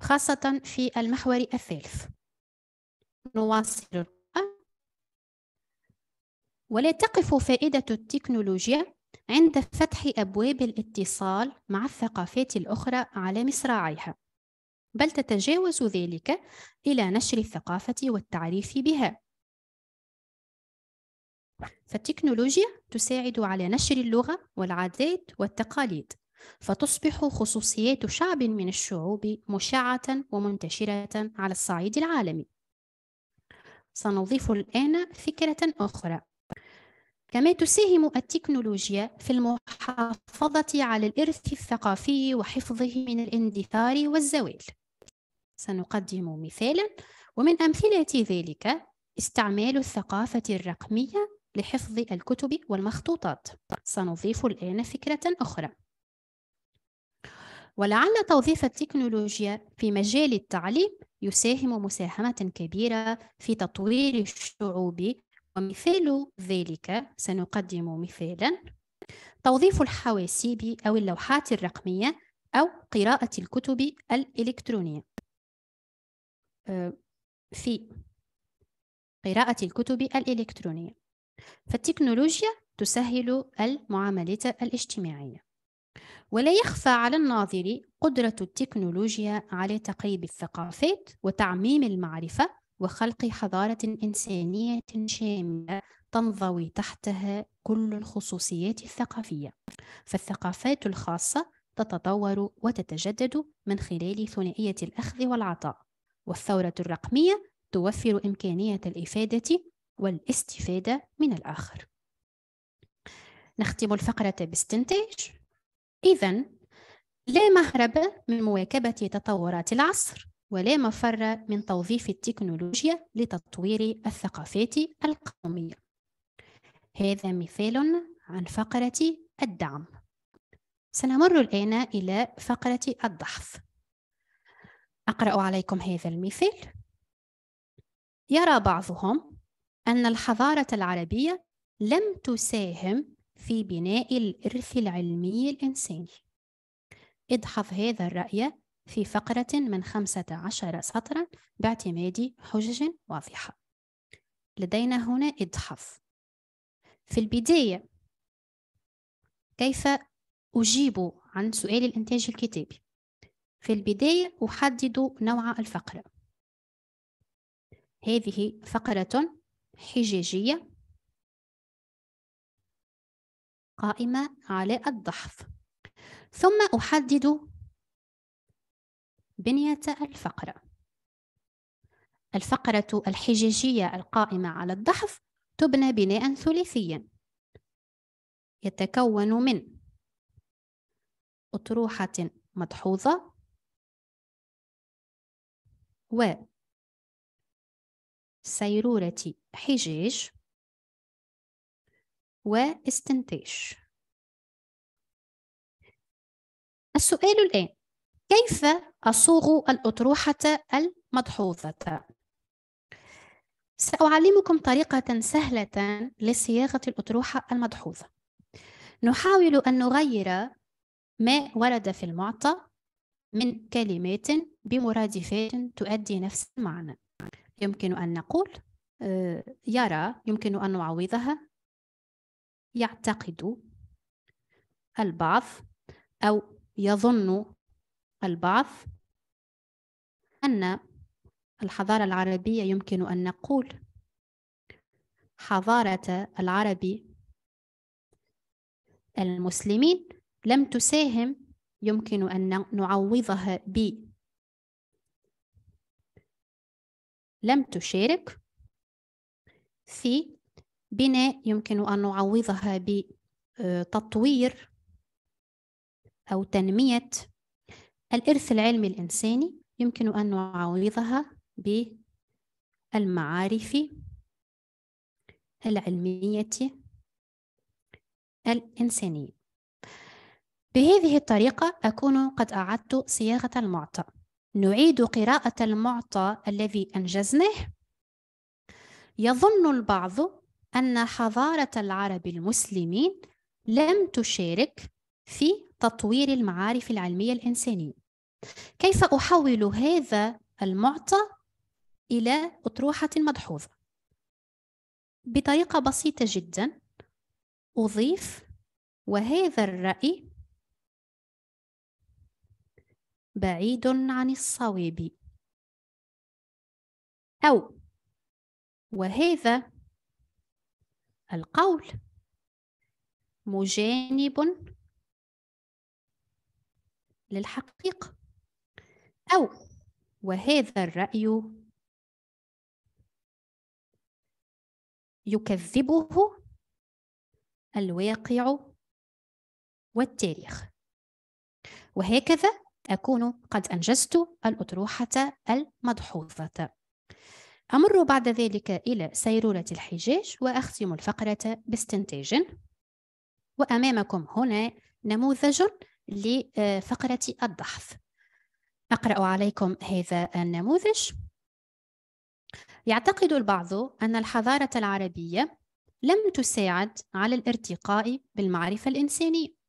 خاصة في المحور الثالث نواصل ولا تقف فائدة التكنولوجيا عند فتح أبواب الاتصال مع الثقافات الأخرى على مصراعيها بل تتجاوز ذلك إلى نشر الثقافة والتعريف بها فالتكنولوجيا تساعد على نشر اللغة والعادات والتقاليد فتصبح خصوصيات شعب من الشعوب مشعة ومنتشرة على الصعيد العالمي سنضيف الآن فكرة أخرى كما تساهم التكنولوجيا في المحافظة على الإرث الثقافي وحفظه من الاندثار والزوال سنقدم مثالا ومن أمثلة ذلك استعمال الثقافة الرقمية لحفظ الكتب والمخطوطات سنضيف الآن فكرة أخرى ولعل توظيف التكنولوجيا في مجال التعليم يساهم مساهمة كبيرة في تطوير الشعوب ومثال ذلك سنقدم مثالا توظيف الحواسيب أو اللوحات الرقمية أو قراءة الكتب الإلكترونية آه، في قراءة الكتب الإلكترونية فالتكنولوجيا تسهل المعاملات الاجتماعية ولا يخفى على الناظر قدرة التكنولوجيا على تقريب الثقافات وتعميم المعرفة وخلق حضارة إنسانية شاملة تنضوي تحتها كل الخصوصيات الثقافية فالثقافات الخاصة تتطور وتتجدد من خلال ثنائية الأخذ والعطاء والثورة الرقمية توفر إمكانية الإفادة والاستفادة من الآخر نختم الفقرة باستنتاج إذا لا مهرب من مواكبة تطورات العصر ولا مفر من توظيف التكنولوجيا لتطوير الثقافات القومية هذا مثال عن فقرة الدعم سنمر الآن إلى فقرة الضحف أقرأ عليكم هذا المثال يرى بعضهم أن الحضارة العربية لم تساهم في بناء الإرث العلمي الإنساني اضحف هذا الرأي في فقرة من 15 سطرا باعتماد حجج واضحة لدينا هنا اضحف في البداية كيف أجيب عن سؤال الإنتاج الكتابي في البداية أحدد نوع الفقرة هذه فقرة حجاجية قائمة على الضحف ثم أحدد بنية الفقرة الفقرة الحجاجية القائمة على الضحف تبنى بناء ثلاثيا يتكون من أطروحة مدحوظة و سيرورة حجاج واستنتاج السؤال الآن كيف أصوغ الأطروحة المدحوظة؟ سأعلمكم طريقة سهلة لصياغة الأطروحة المدحوظة نحاول أن نغير ما ورد في المعطى من كلمات بمرادفات تؤدي نفس المعنى يمكن أن نقول آه، يرى يمكن أن نعوضها يعتقد البعض أو يظن البعض أن الحضارة العربية يمكن أن نقول حضارة العرب المسلمين لم تساهم يمكن أن نعوضها ب لم تشارك في بناء يمكن أن نعوضها بتطوير أو تنمية الإرث العلمي الإنساني يمكن أن نعوضها بالمعارف العلمية الإنسانية بهذه الطريقة أكون قد أعدت صياغة المعطى نعيد قراءة المعطى الذي أنجزناه يظن البعض أن حضارة العرب المسلمين لم تشارك في تطوير المعارف العلمية الإنسانية كيف أحول هذا المعطى إلى أطروحة مدحوظة؟ بطريقة بسيطة جدا أضيف وهذا الرأي بعيد عن الصواب أو وهذا القول مجانب للحقيقة أو وهذا الرأي يكذبه الواقع والتاريخ وهكذا أكون قد أنجزت الأطروحة المدحوظة أمر بعد ذلك إلى سيرورة الحجاج وأختم الفقرة باستنتاج وأمامكم هنا نموذج لفقرة الدحض أقرأ عليكم هذا النموذج يعتقد البعض أن الحضارة العربية لم تساعد على الارتقاء بالمعرفة الإنسانية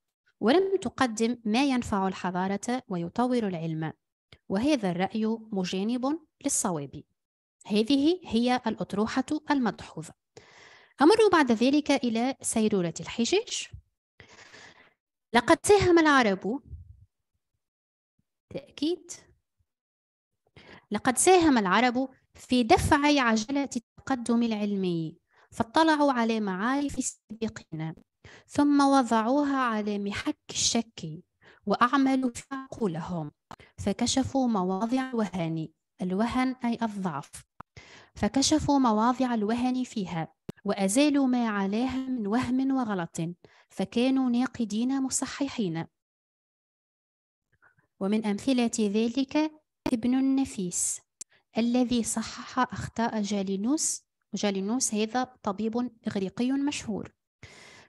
ولم تقدم ما ينفع الحضارة ويطور العلم وهذا الرأي مجانب للصواب هذه هي الأطروحة المدحوظة أمر بعد ذلك إلى سيرورة الحجاج لقد ساهم العرب تأكيد لقد ساهم العرب في دفع عجلة التقدم العلمي فاطلعوا على معارف السابقين ثم وضعوها على محك الشك وأعملوا في عقولهم فكشفوا مواضع الوهن الوهن أي الضعف فكشفوا مواضع الوهن فيها وأزالوا ما عليها من وهم وغلط فكانوا ناقدين مصححين ومن أمثلة ذلك ابن النفيس الذي صحح أخطاء جالينوس جالينوس هذا طبيب إغريقي مشهور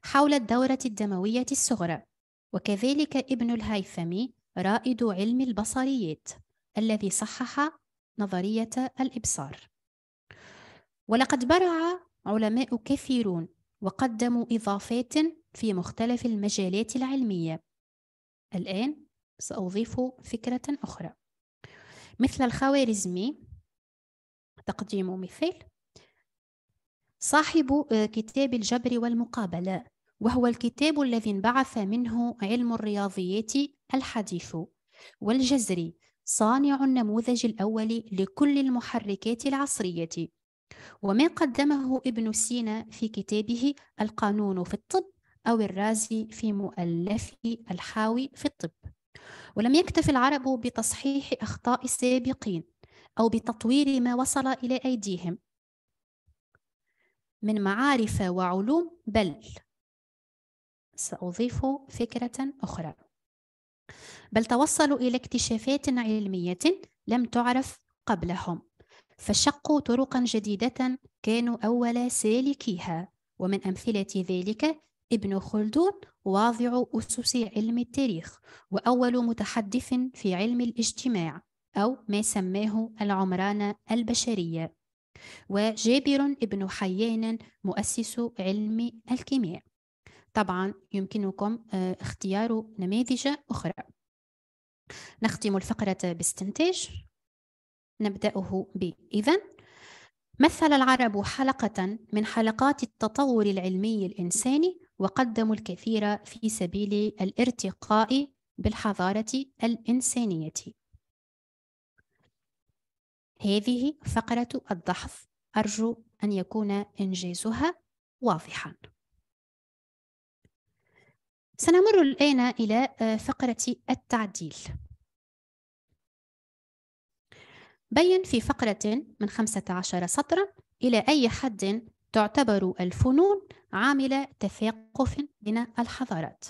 حول الدورة الدموية الصغرى وكذلك ابن الهيثمي رائد علم البصريات الذي صحح نظرية الإبصار ولقد برع علماء كثيرون وقدموا إضافات في مختلف المجالات العلمية الآن سأضيف فكرة أخرى مثل الخوارزمي تقديم مثال صاحب آه، كتاب الجبر والمقابلة وهو الكتاب الذي انبعث منه علم الرياضيات الحديث والجزر صانع النموذج الأول لكل المحركات العصرية وما قدمه ابن سينا في كتابه القانون في الطب أو الرازي في مؤلف الحاوي في الطب ولم يكتف العرب بتصحيح أخطاء السابقين أو بتطوير ما وصل إلى أيديهم من معارف وعلوم بل سأضيف فكرة أخرى بل توصلوا إلى اكتشافات علمية لم تعرف قبلهم فشقوا طرقا جديدة كانوا أول سالكيها ومن أمثلة ذلك ابن خلدون واضع أسس علم التاريخ وأول متحدث في علم الاجتماع أو ما سماه العمران البشرية وجابر ابن حيان مؤسس علم الكيمياء طبعا يمكنكم آه، اختيار نماذج أخرى نختم الفقرة باستنتاج نبدأه بإذا مثل العرب حلقة من حلقات التطور العلمي الإنساني وقدموا الكثير في سبيل الارتقاء بالحضارة الإنسانية هذه فقرة الدحض أرجو أن يكون إنجازها واضحاً سنمر الآن إلى آه، فقرة التعديل بين في فقرة من 15 سطرا إلى أي حد تعتبر الفنون عامل تثاقف من الحضارات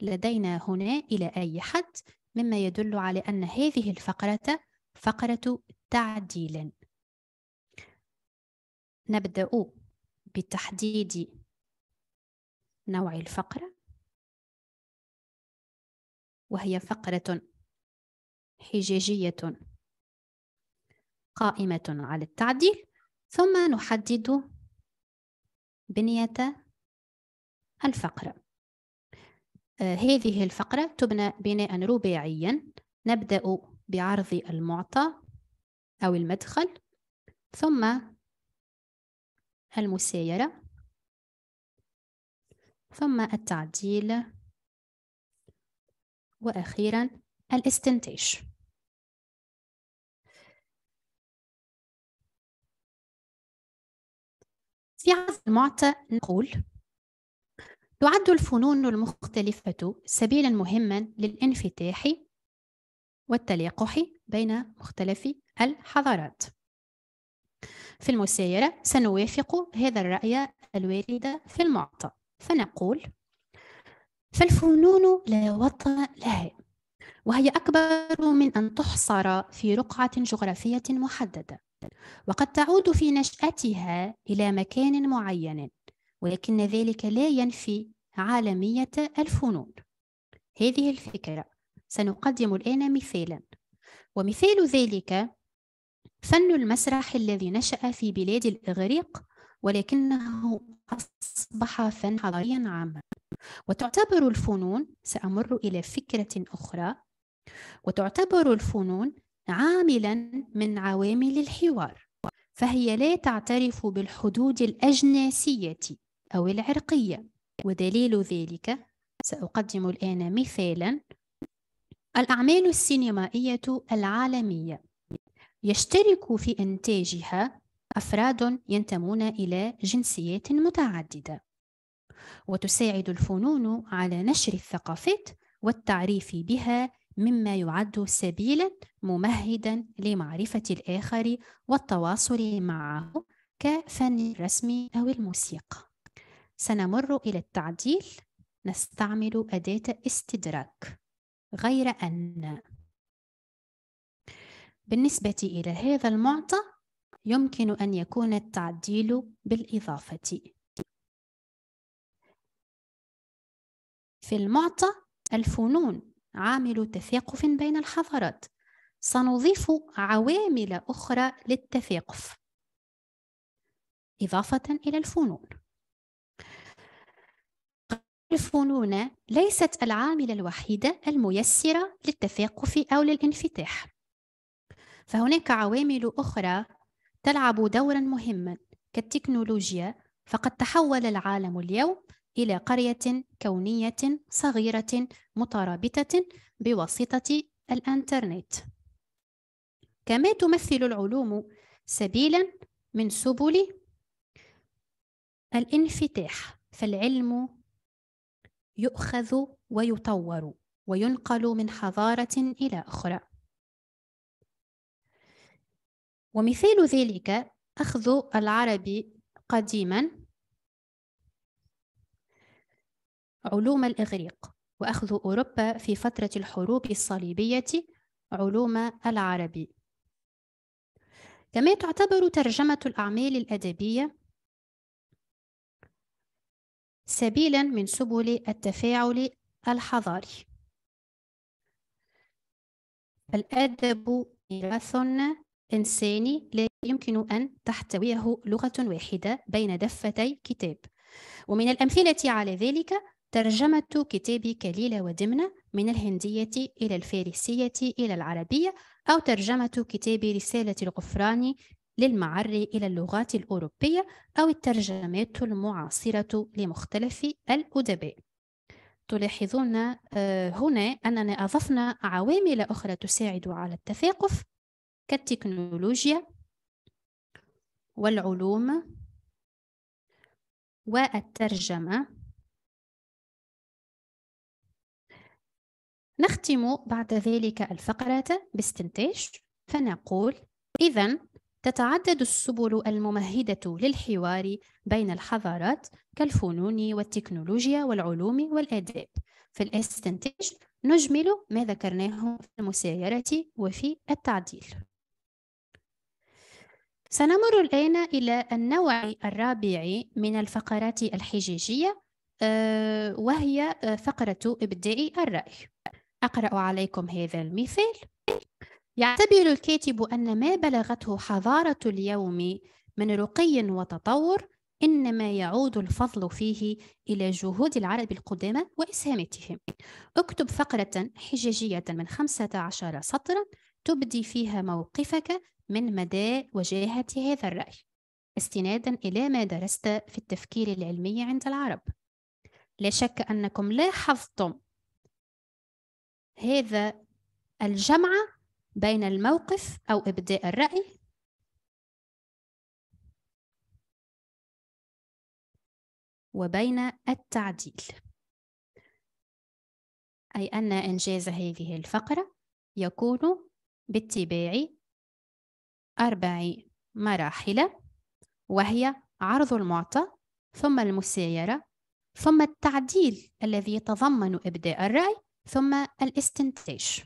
لدينا هنا إلى أي حد مما يدل على أن هذه الفقرة فقرة تعديل نبدأ بتحديد نوع الفقرة وهي فقرة حجاجية قائمة على التعديل ثم نحدد بنية الفقرة آه، هذه الفقرة تبنى بناء رباعيا نبدأ بعرض المعطى أو المدخل ثم المسايرة ثم التعديل وأخيرا الاستنتاج في عهد المعطى نقول تعد الفنون المختلفة سبيلا مهما للانفتاح والتلاقح بين مختلف الحضارات في المسايرة سنوافق هذا الرأي الوارد في المعطى فنقول فالفنون لا وطن لها وهي أكبر من أن تحصر في رقعة جغرافية محددة وقد تعود في نشأتها إلى مكان معين ولكن ذلك لا ينفي عالمية الفنون هذه الفكرة سنقدم الآن مثالا ومثال ذلك فن المسرح الذي نشأ في بلاد الإغريق ولكنه أصبح فن حضاريا عاما وتعتبر الفنون سأمر إلى فكرة أخرى وتعتبر الفنون عاملا من عوامل الحوار فهي لا تعترف بالحدود الأجناسية أو العرقية ودليل ذلك سأقدم الآن مثالا الأعمال السينمائية العالمية يشترك في إنتاجها أفراد ينتمون إلى جنسيات متعددة وتساعد الفنون على نشر الثقافات والتعريف بها مما يعد سبيلا ممهدا لمعرفة الآخر والتواصل معه كفن الرسم أو الموسيقى سنمر إلى التعديل نستعمل أداة استدراك غير أن بالنسبة إلى هذا المعطى يمكن أن يكون التعديل بالإضافة في المعطى الفنون عامل تثاقف بين الحضارات سنضيف عوامل أخرى للتثاقف إضافة إلى الفنون الفنون ليست العاملة الوحيدة الميسرة للتثاقف أو للانفتاح فهناك عوامل أخرى تلعب دورا مهما كالتكنولوجيا فقد تحول العالم اليوم إلى قرية كونية صغيرة مترابطة بواسطة الإنترنت. كما تمثل العلوم سبيلا من سبل الانفتاح فالعلم يؤخذ ويطور وينقل من حضارة إلى أخرى ومثال ذلك أخذ العربي قديما علوم الإغريق وأخذ أوروبا في فترة الحروب الصليبية علوم العربي كما تعتبر ترجمة الأعمال الأدبية سبيلا من سبل التفاعل الحضاري الأدب ميراث إنساني لا يمكن أن تحتويه لغة واحدة بين دفتي كتاب ومن الأمثلة على ذلك ترجمة كتاب كليلة ودمنة من الهندية إلى الفارسية إلى العربية أو ترجمة كتاب رسالة الغفران للمعري إلى اللغات الأوروبية أو الترجمات المعاصرة لمختلف الأدباء تلاحظون آه، هنا أننا أضفنا عوامل أخرى تساعد على التثاقف كالتكنولوجيا والعلوم والترجمة نختم بعد ذلك الفقرة باستنتاج فنقول إذا تتعدد السبل الممهدة للحوار بين الحضارات كالفنون والتكنولوجيا والعلوم والآداب في الاستنتاج نجمل ما ذكرناه في المسايرة وفي التعديل سنمر الآن إلى النوع الرابع من الفقرات الحجيجية آه، وهي آه، فقرة إبداء الرأي أقرأ عليكم هذا المثال يعتبر الكاتب أن ما بلغته حضارة اليوم من رقي وتطور إنما يعود الفضل فيه إلى جهود العرب القدامى وإسهامتهم اكتب فقرة حجاجية من 15 سطرا تبدي فيها موقفك من مدى وجاهة هذا الرأي استنادا إلى ما درست في التفكير العلمي عند العرب لا شك أنكم لاحظتم هذا الجمع بين الموقف أو إبداء الرأي وبين التعديل أي أن إنجاز هذه الفقرة يكون باتباع أربع مراحل وهي عرض المعطى ثم المسايرة ثم التعديل الذي يتضمن إبداء الرأي ثم الاستنتاج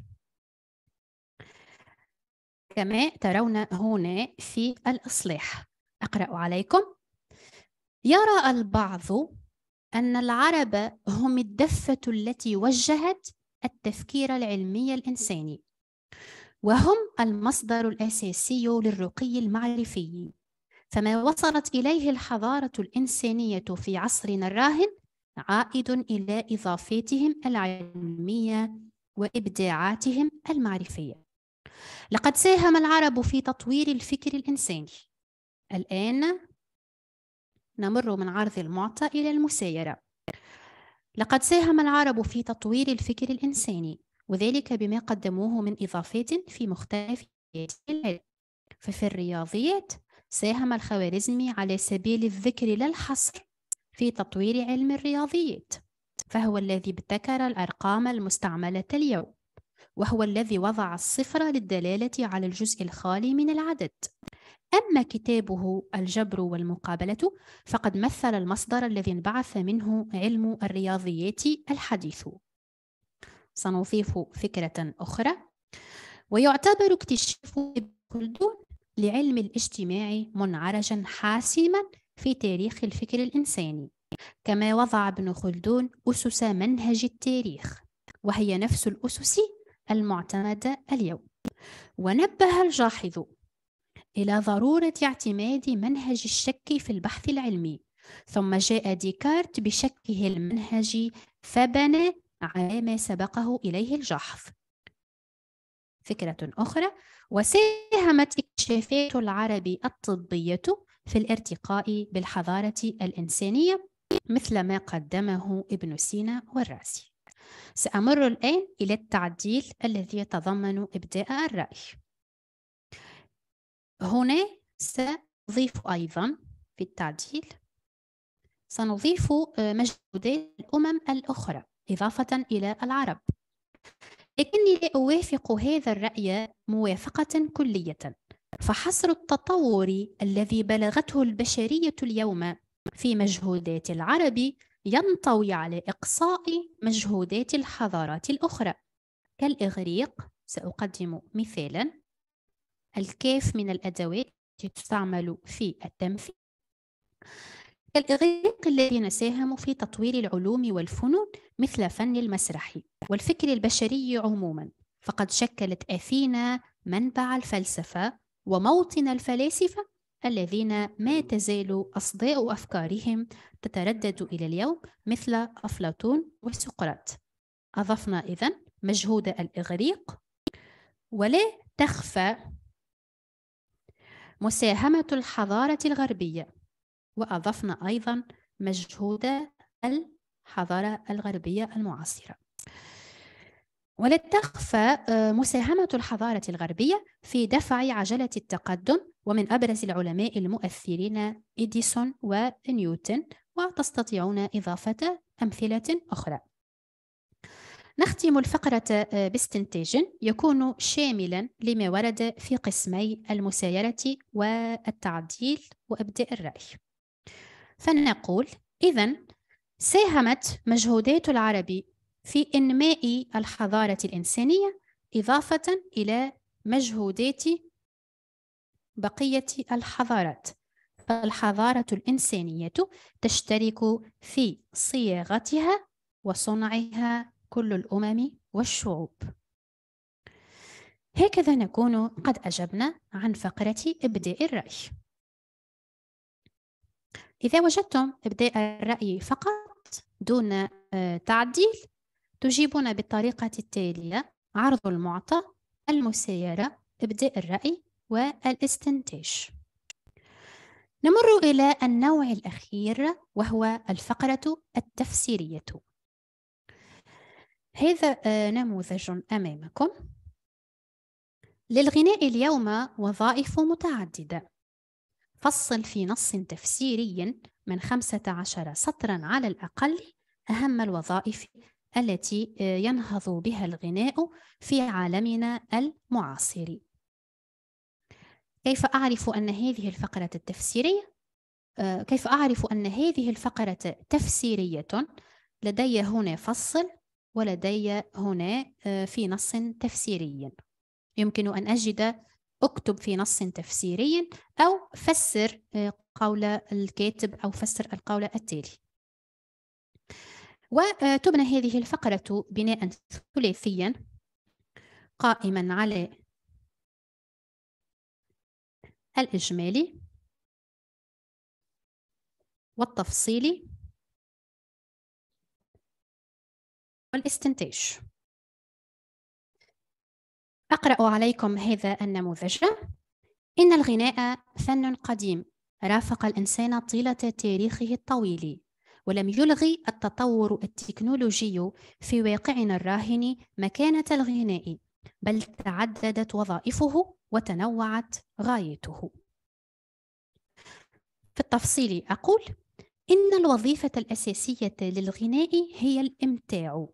كما ترون هنا في الإصلاح أقرأ عليكم يرى البعض أن العرب هم الدفة التي وجهت التفكير العلمي الإنساني وهم المصدر الأساسي للرقي المعرفي فما وصلت إليه الحضارة الإنسانية في عصرنا الراهن عائد إلى اضافاتهم العلمية وإبداعاتهم المعرفية لقد ساهم العرب في تطوير الفكر الإنساني الآن نمر من عرض المعطى إلى المسايرة لقد ساهم العرب في تطوير الفكر الإنساني وذلك بما قدموه من إضافات في مختلف العلم ففي الرياضيات ساهم الخوارزمي على سبيل الذكر لا الحصر في تطوير علم الرياضيات فهو الذي ابتكر الأرقام المستعملة اليوم وهو الذي وضع الصفر للدلالة على الجزء الخالي من العدد أما كتابه الجبر والمقابلة فقد مثل المصدر الذي انبعث منه علم الرياضيات الحديث سنضيف فكرة أخرى ويعتبر اكتشاف خلدون لعلم الاجتماع منعرجا حاسما في تاريخ الفكر الإنساني كما وضع ابن خلدون أسس منهج التاريخ وهي نفس الأسس المعتمدة اليوم ونبه الجاحظ إلى ضرورة اعتماد منهج الشك في البحث العلمي ثم جاء ديكارت بشكه المنهجي فبنى عما سبقه إليه الجحف فكرة أخرى وساهمت اكتشافات العرب الطبية في الارتقاء بالحضارة الإنسانية مثل ما قدمه ابن سينا والرازي سأمر الآن إلى التعديل الذي يتضمن إبداء الرأي هنا سأضيف أيضا في التعديل سنضيف آه، مجهودات الأمم الأخرى إضافة إلى العرب لكني لا أوافق هذا الرأي موافقة كلية فحصر التطور الذي بلغته البشرية اليوم في مجهودات العرب ينطوي على إقصاء مجهودات الحضارات الأخرى كالإغريق سأقدم مثالا الكاف من الأدوات التي تستعمل في التمثيل كالإغريق الذين ساهموا في تطوير العلوم والفنون مثل فن المسرح والفكر البشري عموما فقد شكلت أثينا منبع الفلسفة وموطن الفلاسفة الذين ما تزال أصداء أفكارهم تتردد إلى اليوم مثل أفلاطون وسقراط أضفنا إذن مجهود الإغريق ولا تخفى مساهمة الحضارة الغربية وأضفنا أيضا مجهود الحضارة الغربية المعاصرة ولا تخفى آه، مساهمة الحضارة الغربية في دفع عجلة التقدم ومن أبرز العلماء المؤثرين إديسون ونيوتن وتستطيعون إضافة أمثلة أخرى نختم الفقرة آه، باستنتاج يكون شاملا لما ورد في قسمي المسايرة والتعديل وأبداء الرأي فنقول إذا ساهمت مجهودات العربي في إنماء الحضارة الإنسانية إضافة إلى مجهودات بقية الحضارات فالحضارة الإنسانية تشترك في صياغتها وصنعها كل الأمم والشعوب هكذا نكون قد أجبنا عن فقرة إبداء الرأي إذا وجدتم إبداء الرأي فقط دون آه، تعديل تجيبون بالطريقة التالية عرض المعطى المسيرة إبداء الرأي والاستنتاج نمر إلى النوع الأخير وهو الفقرة التفسيرية هذا آه، نموذج أمامكم للغناء اليوم وظائف متعددة فصل في نص تفسيري من 15 سطرا على الأقل أهم الوظائف التي آه، ينهض بها الغناء في عالمنا المعاصر كيف أعرف أن هذه الفقرة التفسيرية آه، كيف أعرف أن هذه الفقرة تفسيرية لدي هنا فصل ولدي هنا آه، في نص تفسيري يمكن أن أجد اكتب في نص تفسيري أو فسر آه، قول الكاتب أو فسر القول التالي وتبنى هذه الفقرة بناء ثلاثيا قائما على الإجمالي والتفصيلي والاستنتاج أقرأ عليكم هذا النموذج إن الغناء فن قديم رافق الإنسان طيلة تاريخه الطويل ولم يلغي التطور التكنولوجي في واقعنا الراهن مكانة الغناء بل تعددت وظائفه وتنوعت غايته في التفصيل أقول إن الوظيفة الأساسية للغناء هي الإمتاع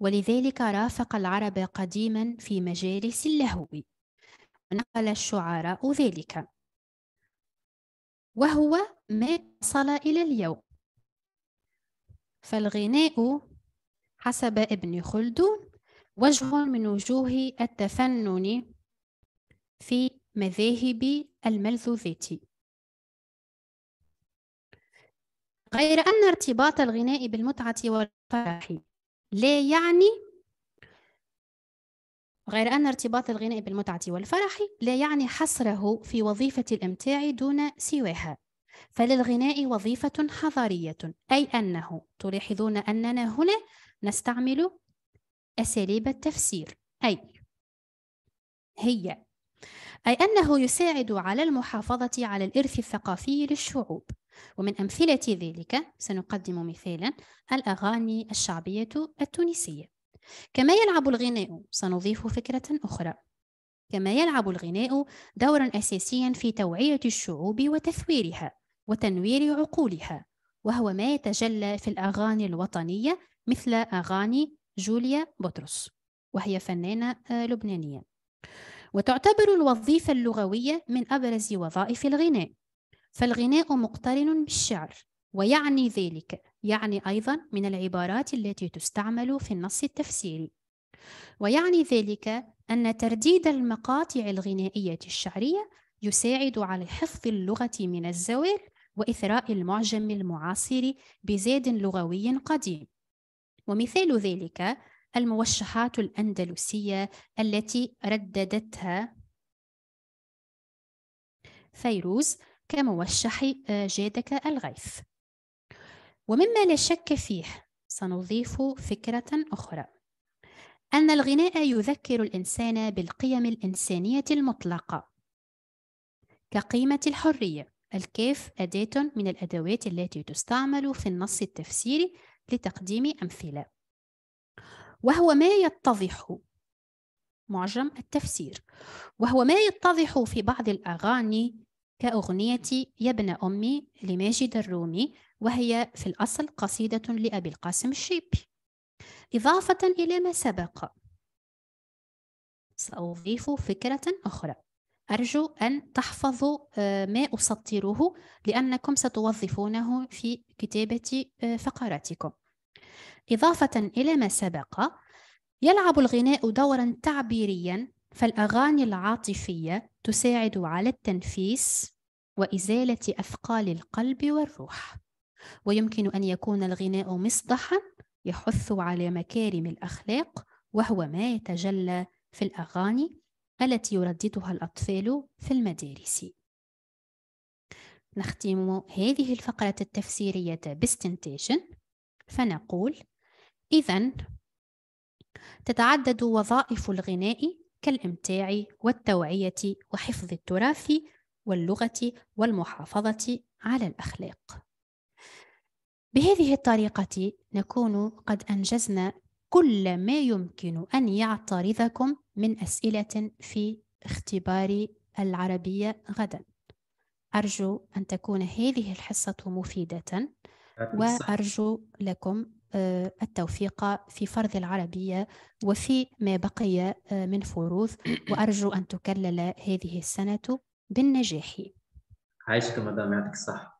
ولذلك رافق العرب قديما في مجالس اللهو ونقل الشعراء ذلك وهو ما وصل إلى اليوم فالغناء حسب ابن خلدون وجه من وجوه التفنن في مذاهب الملذوذات غير أن ارتباط الغناء بالمتعة والفرح لا يعني غير أن ارتباط الغناء بالمتعة والفرح لا يعني حصره في وظيفة الإمتاع دون سواها فللغناء وظيفة حضارية أي أنه تلاحظون أننا هنا نستعمل أساليب التفسير أي هي أي أنه يساعد على المحافظة على الإرث الثقافي للشعوب ومن أمثلة ذلك سنقدم مثالا الأغاني الشعبية التونسية كما يلعب الغناء سنضيف فكرة أخرى كما يلعب الغناء دورا أساسيا في توعية الشعوب وتثويرها وتنوير عقولها وهو ما يتجلى في الأغاني الوطنية مثل أغاني جوليا بطرس وهي فنانة آه، لبنانية وتعتبر الوظيفة اللغوية من أبرز وظائف الغناء فالغناء مقترن بالشعر ويعني ذلك يعني أيضا من العبارات التي تستعمل في النص التفسيري ويعني ذلك أن ترديد المقاطع الغنائية الشعرية يساعد على حفظ اللغة من الزوال وإثراء المعجم المعاصر بزاد لغوي قديم ومثال ذلك الموشحات الأندلسية التي رددتها فيروز كموشح آه، جادك الغيث ومما لا شك فيه سنضيف فكرة أخرى أن الغناء يذكر الإنسان بالقيم الإنسانية المطلقة كقيمة الحرية الكاف أداة من الأدوات التي تستعمل في النص التفسيري لتقديم أمثلة وهو ما يتضح معجم التفسير وهو ما يتضح في بعض الأغاني كأغنية يا ابن أمي لماجد الرومي وهي في الأصل قصيدة لأبي القاسم الشيبي إضافة إلى ما سبق سأضيف فكرة أخرى أرجو أن تحفظوا آه، ما أسطره لأنكم ستوظفونه في كتابة آه، فقراتكم إضافة إلى ما سبق يلعب الغناء دورا تعبيريا فالأغاني العاطفية تساعد على التنفيس وإزالة أثقال القلب والروح ويمكن أن يكون الغناء مصدحا يحث على مكارم الأخلاق وهو ما يتجلى في الأغاني التي يرددها الأطفال في المدارس نختم هذه الفقرة التفسيرية باستنتاج فنقول إذا تتعدد وظائف الغناء كالإمتاع والتوعية وحفظ التراث واللغة والمحافظة على الأخلاق. بهذه الطريقة نكون قد أنجزنا كل ما يمكن أن يعترضكم من أسئلة في اختبار العربية غدا أرجو أن تكون هذه الحصة مفيدة وأرجو لكم آه، التوفيق في فرض العربية وفي ما بقي آه، من فروض وأرجو أن تكلل هذه السنة بالنجاح عايشك مدام يعطيك الصحة